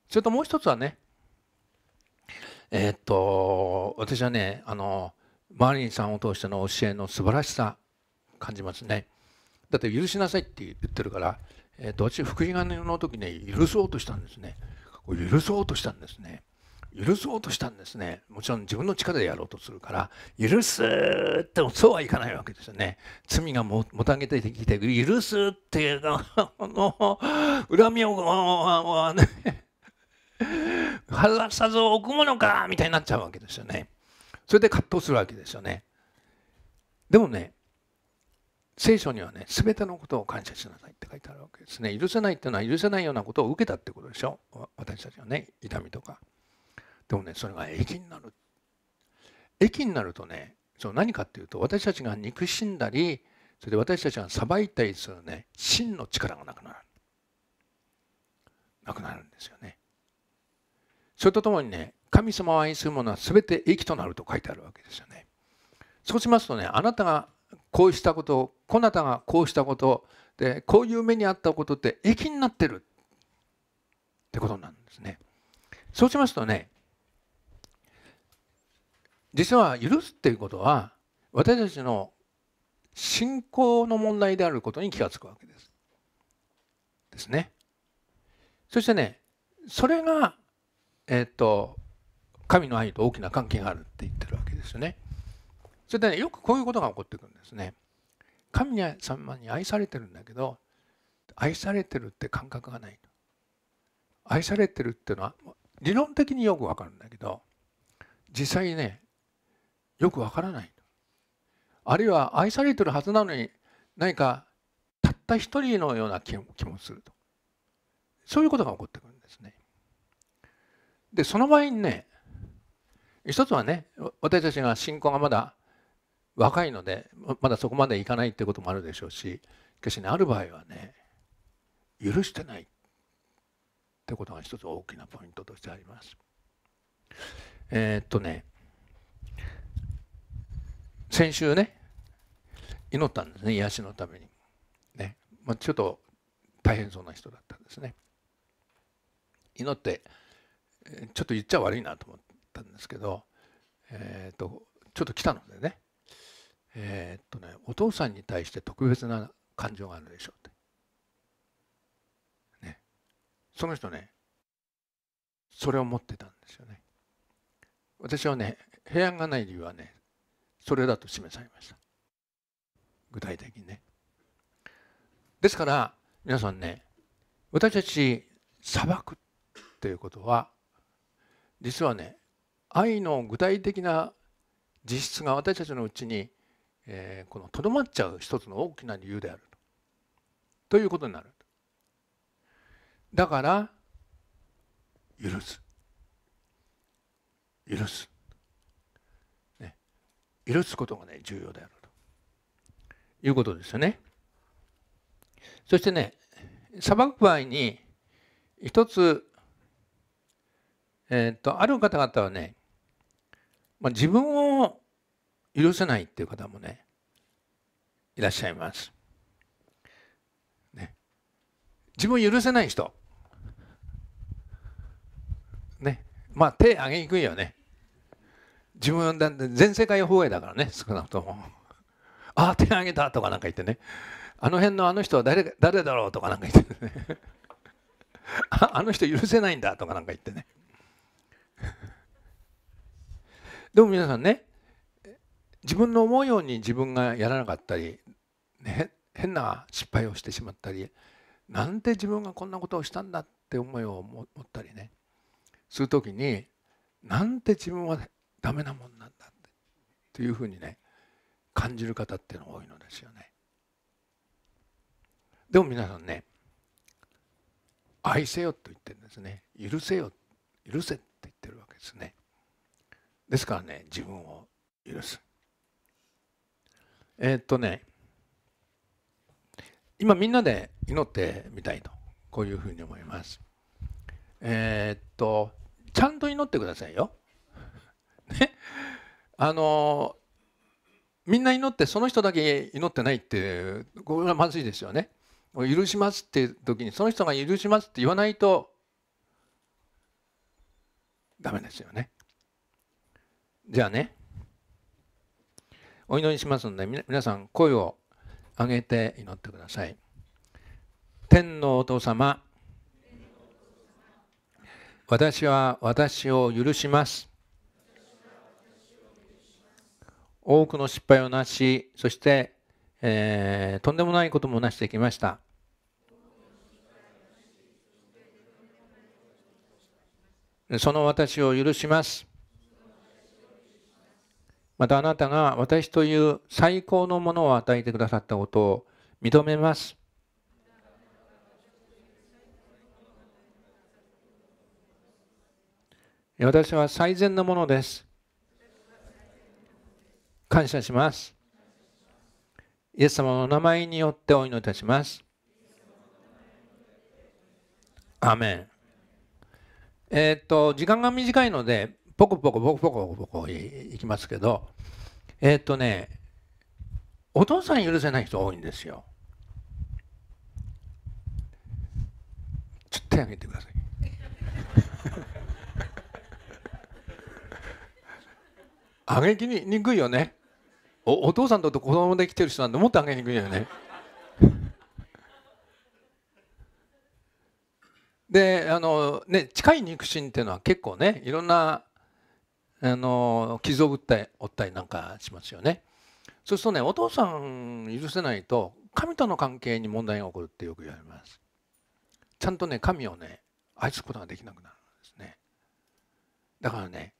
それともう一つはねえー、っと私はねあのマーリンさんを通しての教えの素晴らしさ感じますねだって許しなさいって言ってるから、えー、っと私福音がの時ね許そうとしたんですね許そうとしたんですね許そうとしたんですねもちろん自分の力でやろうとするから許すってそうはいかないわけですよね罪がもたげてきて許すっていうの 恨みをね 晴さず置くものかみたいになっちゃうわけですよねそれで葛藤するわけですよねでもね聖書にはね全てのことを感謝しなさいって書いてあるわけですね許せないっていうのは許せないようなことを受けたってことでしょ私たちはね痛みとか。でもねそれが駅になる駅になるとねその何かっていうと私たちが憎しんだりそれで私たちがさばいたりするね真の力がなくなるなくなるんですよねそれとともにね神様を愛する者は全て益となると書いてあるわけですよねそうしますとねあなたがこうしたことこなたがこうしたことでこういう目にあったことって益になってるってことなんですねそうしますとね実は許すっていうことは私たちの信仰の問題であることに気が付くわけです。ですね。そしてねそれが、えー、っと神の愛と大きな関係があるって言ってるわけですよね。それでねよくこういうことが起こってくるんですね。神様に愛されてるんだけど愛されてるって感覚がない愛されてるっていうのは理論的によくわかるんだけど実際ねよくわからないあるいは愛されてるはずなのに何かたった一人のような気もするとそういうことが起こってくるんですね。でその場合にね一つはね私たちが信仰がまだ若いのでまだそこまでいかないってこともあるでしょうし決してねある場合はね許してないってことが一つ大きなポイントとしてあります。えー、っとね先週ね祈ったんですね癒しのためにね、まあ、ちょっと大変そうな人だったんですね祈ってちょっと言っちゃ悪いなと思ったんですけどえっ、ー、とちょっと来たのでねえっ、とねお父さんに対して特別な感情があるでしょうって、ね、その人ねそれを持ってたんですよね私はね平安がない理由はねそれだと示されました具体的にねですから皆さんね私たち裁くっていうことは実はね愛の具体的な実質が私たちのうちに、えー、このとどまっちゃう一つの大きな理由であるということになるだから許す許す許すことがね重要であるということですよね。そしてね裁く場合に一つ、えー、っとある方々はね、まあ、自分を許せないっていう方もねいらっしゃいます。ね、自分を許せない人ねまあ手挙げにくいよね自分だって全世界放映だからね少なくとも ああ手挙げたとか何か言ってねあの辺のあの人は誰誰だろうとか何か言ってね ああの人許せないんだとか何か言ってね でも皆さんね自分の思うように自分がやらなかったり、ね、変な失敗をしてしまったりなんで自分がこんなことをしたんだって思いを持ったりねする時になんで自分はダメなもんなんだってというふうにね感じる方っていうのが多いのですよね。でも皆さんね愛せよと言ってるんですね許せよ許せって言ってるわけですね。ですからね自分を許す。えー、っとね今みんなで祈ってみたいとこういうふうに思います。えー、っとちゃんと祈ってくださいよ。ね、あのみんな祈ってその人だけ祈ってないってこれはまずいですよね。許しますって時にその人が許しますって言わないとダメですよね。じゃあねお祈りしますので皆さん声を上げて祈ってください。天のお父様私は私を許します。多くの失敗をなし、そして、えー、とんでもないこともなしてきました。その私を許します。またあなたが私という最高のものを与えてくださったことを認めます。私は最善のものです。感謝します。イエス様の名前によってお祈りいたします。アメン。えっ、と、時間が短いので、ポコポコポコポコポコいきますけど、えっ、とね、お父さん許せない人多いんですよ。ちょっと手挙げてください。あげきにくいよね。おお父さんと子供できてる人なんてもっと上げにくいよね。であの、ね、近い肉親っていうのは結構ねいろんなあの傷を打ったり負ったりなんかしますよね。そうするとねお父さん許せないと神との関係に問題が起こるってよく言われます。ちゃんとね神をね愛すことができなくなるんですね。だからね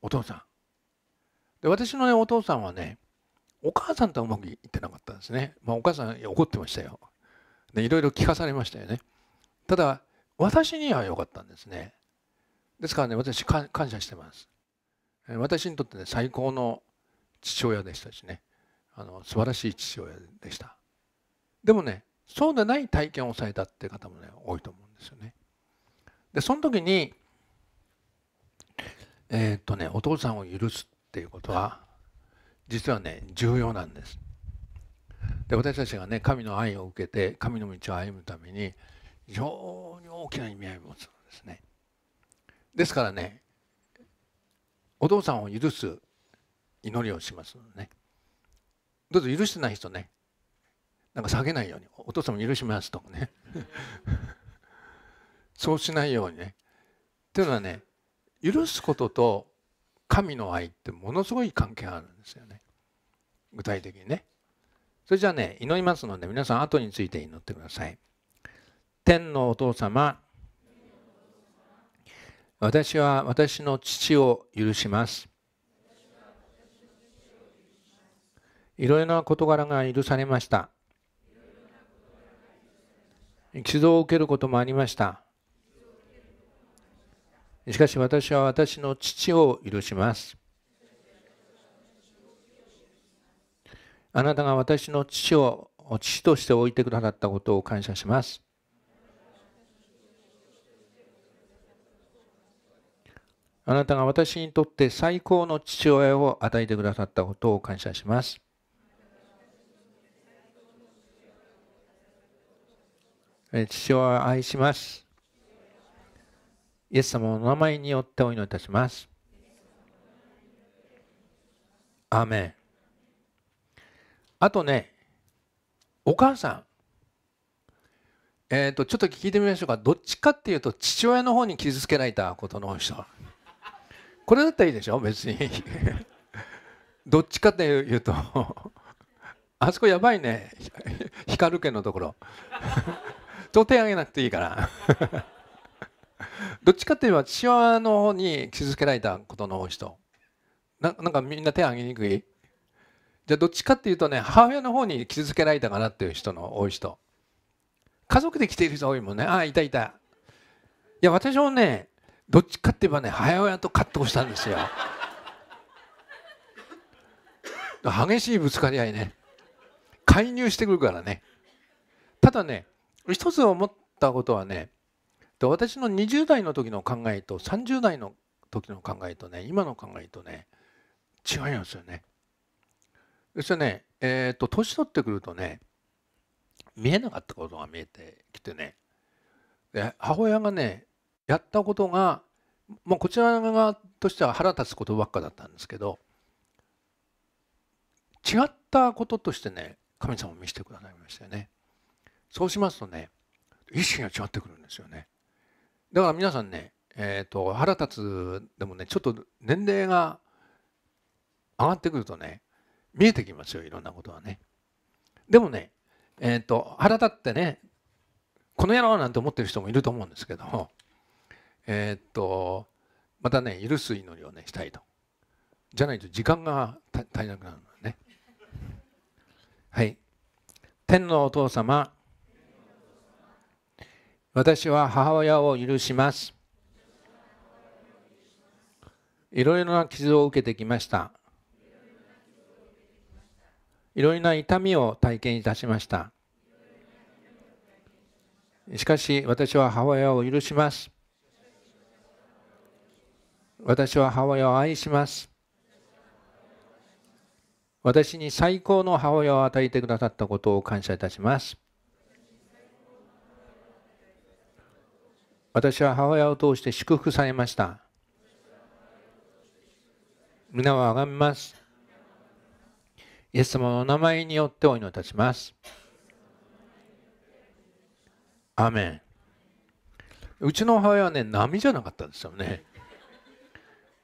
お父さんで私のねお父さんはねお母さんとはうまくいってなかったんですね、まあ、お母さん怒ってましたよでいろいろ聞かされましたよねただ私には良かったんですねですからね私感謝してます私にとってね最高の父親でしたしねあの素晴らしい父親でしたでもねそうでない体験をされたっていう方もね多いと思うんですよねでその時にえー、っとねお父さんを許すっていうことは実はね重要なんですで私たちがね神の愛を受けて神の道を歩むために非常に大きな意味合いを持つんですねですからねお父さんを許す祈りをしますのでねどうぞ許してない人ねなんか下げないようにお父さんも許しますとかね そうしないようにねというのはね許すことと神の愛ってものすごい関係があるですよね具体的にねそれじゃあね祈りますので皆さん後について祈ってください天のお父様私は私の父を許しますいろいろな事柄が許されました一度を受けることもありましたしかし私は私の父を許しますあなたが私の父を父として置いてくださったことを感謝します。あなたが私にとって最高の父親を与えてくださったことを感謝します。父親を愛します。イエス様の名前によってお祈りいたします。アメンあとね、お母さん。えっ、ー、と、ちょっと聞いてみましょうか。どっちかっていうと、父親の方に傷つけられたことの人。これだったらいいでしょ、別に。どっちかっていうとあそこやばいね。光家のところ。と手挙げなくていいからどっちかっていうと、父親の方に傷つけられたことの人。ななんかみんな手挙げにくいじゃあどっちかっていうとね母親の方に傷つけられたかなっていう人の多い人家族で来ている人多いもんねああいたいたいや私もねどっちかって言えばね母親と葛藤したんですよ激しいぶつかり合いね介入してくるからねただね一つ思ったことはね私の20代の時の考えと30代の時の考えとね今の考えとね違いますよねそてね、えっ、ー、と、年取ってくるとね、見えなかったことが見えてきてね、母親がね、やったことが、まあ、こちら側としては腹立つことばっかだったんですけど、違ったこととしてね、神様を見せてくださいましたよね。そうしますとね、意識が違ってくるんですよね。だから皆さんね、えーと腹立つでもねちょっと年齢が上がってくるとね見えてきますよいろんなことはねでもねえっ、ー、と腹立ってねこの野郎なんて思ってる人もいると思うんですけどえっ、ー、とまたね許す祈りをねしたいとじゃないと時間が足りなくなるのねはい天のお父様私は母親を許しますいろいろな傷を受けてきましたいろいろな痛みを体験いたしましたしかし私は母親を許します私は母親を愛します私に最高の母親を与えてくださったことを感謝いたします私は母親を通して祝福されました皆をあがめますイエス様のお名前によってお祈りいたします。アメン。うちの母親はね、波じゃなかったんですよね。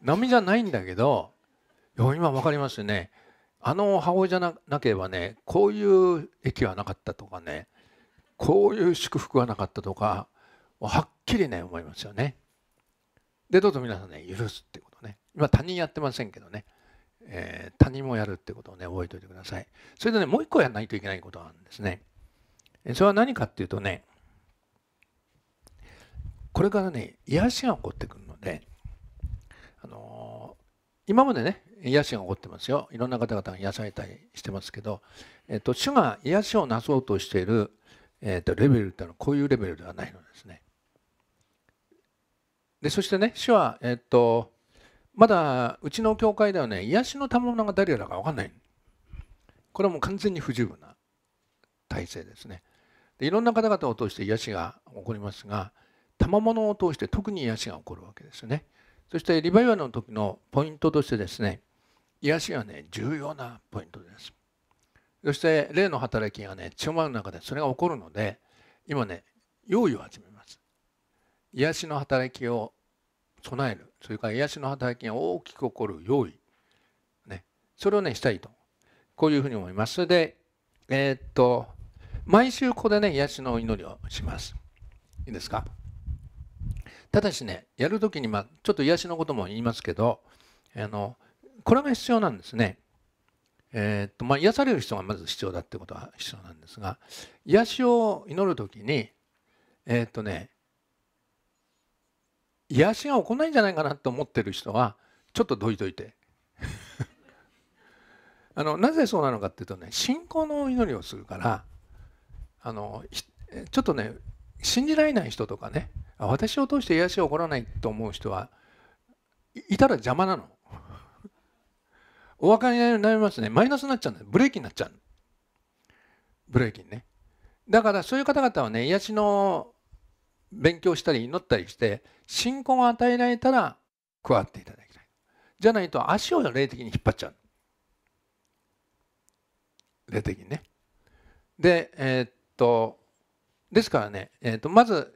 波じゃないんだけど、今分かりますよね。あの母親じゃななければね、こういう駅はなかったとかね、こういう祝福はなかったとか、はっきりね、思いますよね。で、どうぞ皆さんね、許すってことね。今、他人やってませんけどね。えー、他人もやるってことをね、覚えておいてください。それでね、もう一個やらないといけないことがあるんですね。それは何かっていうとね、これからね、癒しが起こってくるので、あのー、今までね、癒しが起こってますよ。いろんな方々が癒されたりしてますけど、えっ、ー、と、主が癒しをなそうとしている、えっと、レベルっていうのはこういうレベルではないのですね。で、そしてね、主は、えっと、まだうちの教会ではね癒しの賜物が誰だか分かんないこれはもう完全に不十分な体制ですねでいろんな方々を通して癒しが起こりますが賜物を通して特に癒しが起こるわけですよねそしてリバイバルの時のポイントとしてですね癒しはね重要なポイントですそして霊の働きがね強まる中でそれが起こるので今ね用意を始めます癒しの働きを備えるそれから癒しの働きが大きく起こる用意、ね、それをねしたいとこういうふうに思いますそれでえー、っと毎週ここでね癒しの祈りをしますいいですかただしねやるときに、まあ、ちょっと癒しのことも言いますけどあのこれが必要なんですねえー、っとまあ、癒される人がまず必要だってことは必要なんですが癒しを祈るときにえー、っとね癒しが起こないんじゃないかなと思ってる人はちょっとどいといて あのなぜそうなのかっていうとね信仰の祈りをするからあのちょっとね信じられない人とかね私を通して癒しが起こらないと思う人はいたら邪魔なの お分かりになりますねマイナスになっちゃうブレーキになっちゃうブレーキねだからそういう方々はね癒しの勉強したり祈ったりして信仰を与えられたら加わっていただきたいじゃないと足を霊的に引っ張っちゃう霊的にねでえー、っとですからね、えー、っとまず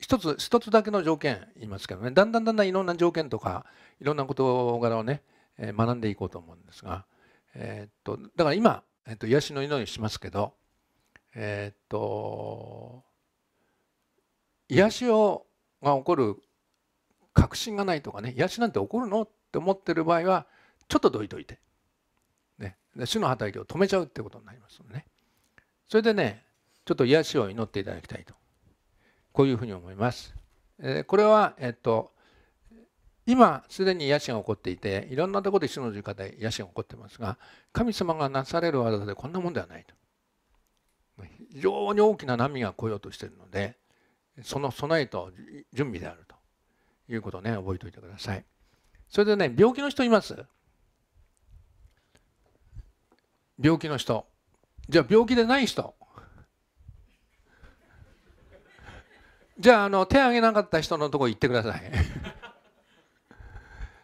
一つ一つだけの条件言いますけどねだんだんだんだんいろんな条件とかいろんな事柄をね学んでいこうと思うんですが、えー、っとだから今、えー、っと癒しの祈りをしますけどえっと癒しをが起こる確信がないとかね癒しなんて起こるのって思ってる場合はちょっとどいといて、ね、主の働きを止めちゃうってことになりますのでねそれでねちょっと癒しを祈っていただきたいとこういうふうに思います。えこれは、えっと、今すでに癒しが起こっていていろんなところで主の十方で癒しが起こってますが神様がなされる技でこんなもんではないと非常に大きな波が来ようとしているのでその備えと準備であるということをね覚えておいてくださいそれでね病気の人います病気の人じゃあ病気でない人じゃああの手挙げなかった人のとこ行ってください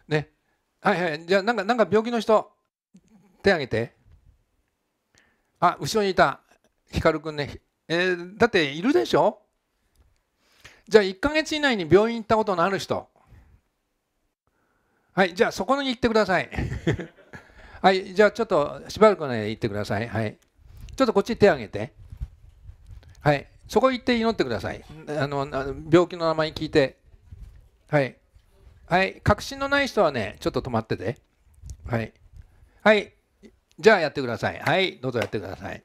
ねはいはいじゃあなんかなんか病気の人手挙げてあ後ろにいた光くんねえー、だっているでしょじゃあ1ヶ月以内に病院行ったことのある人はいじゃあそこに行ってください はいじゃあちょっとしばらくの間行ってくださいはいちょっとこっち手挙げてはいそこ行って祈ってくださいあの病気の名前聞いてはいはい確信のない人はねちょっと止まっててはいはいじゃあやってくださいはいどうぞやってください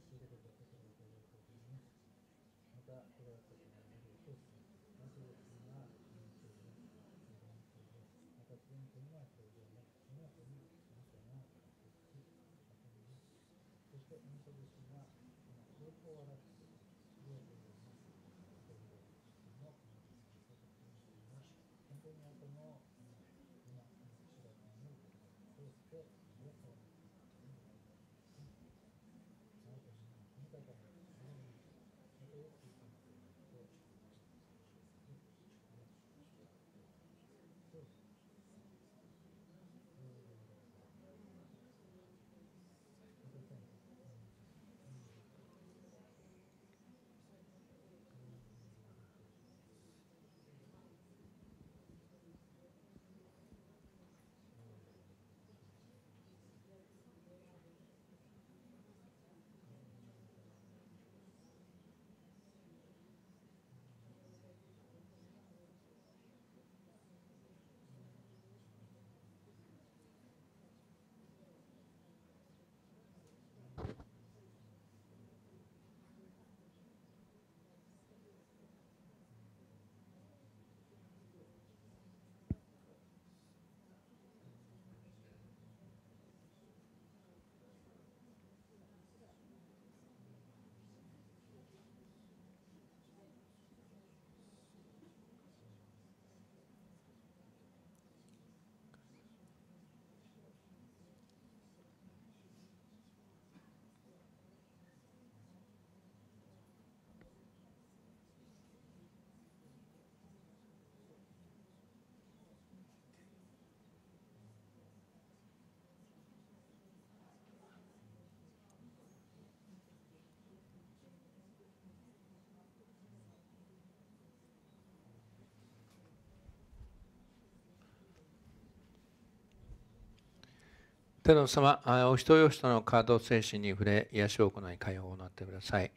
実施するべきことをご了承いしますまたこれはちらの方とまずは認定です認定でまた現地には表情のその上にまさな口そして認証物にが、この方向を表す要天の様、お一人お一人の感動精神に触れ、癒しを行い、会話を行ってください。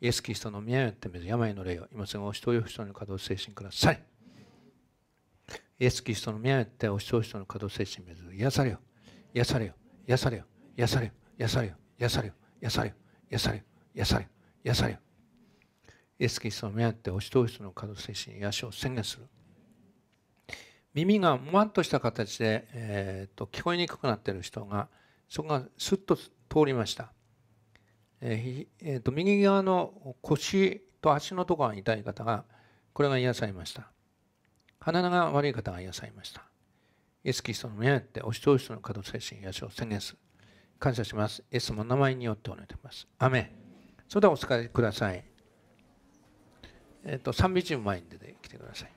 イエス・キリストの宮によって見る病の霊を、今すぐお一人お一人の感動精神ください。イエス・キリストの宮によってお一人お一人の感動精神に癒されよ。癒されよ。癒されよ。癒されよ。癒されよ。癒されよ。癒されよ。癒されよ。癒されよ。癒されよ。イエス・キリストの宮によってお一人お一人の感動精神に癒しを宣言する。耳がもわっとした形で、えーと、聞こえにくくなっている人がそこがスッと通りました、えーえーと、右側の腰と足のところが痛い方がこれが癒されました鼻が悪い方が癒されましたイエス・キリストの目にあってお視聴一の角能精神癒しを宣言する感謝しますイエスもの名前によってお願いしますアメそれではお疲れくださいえっ、ー、と賛美チーム前に出てきてください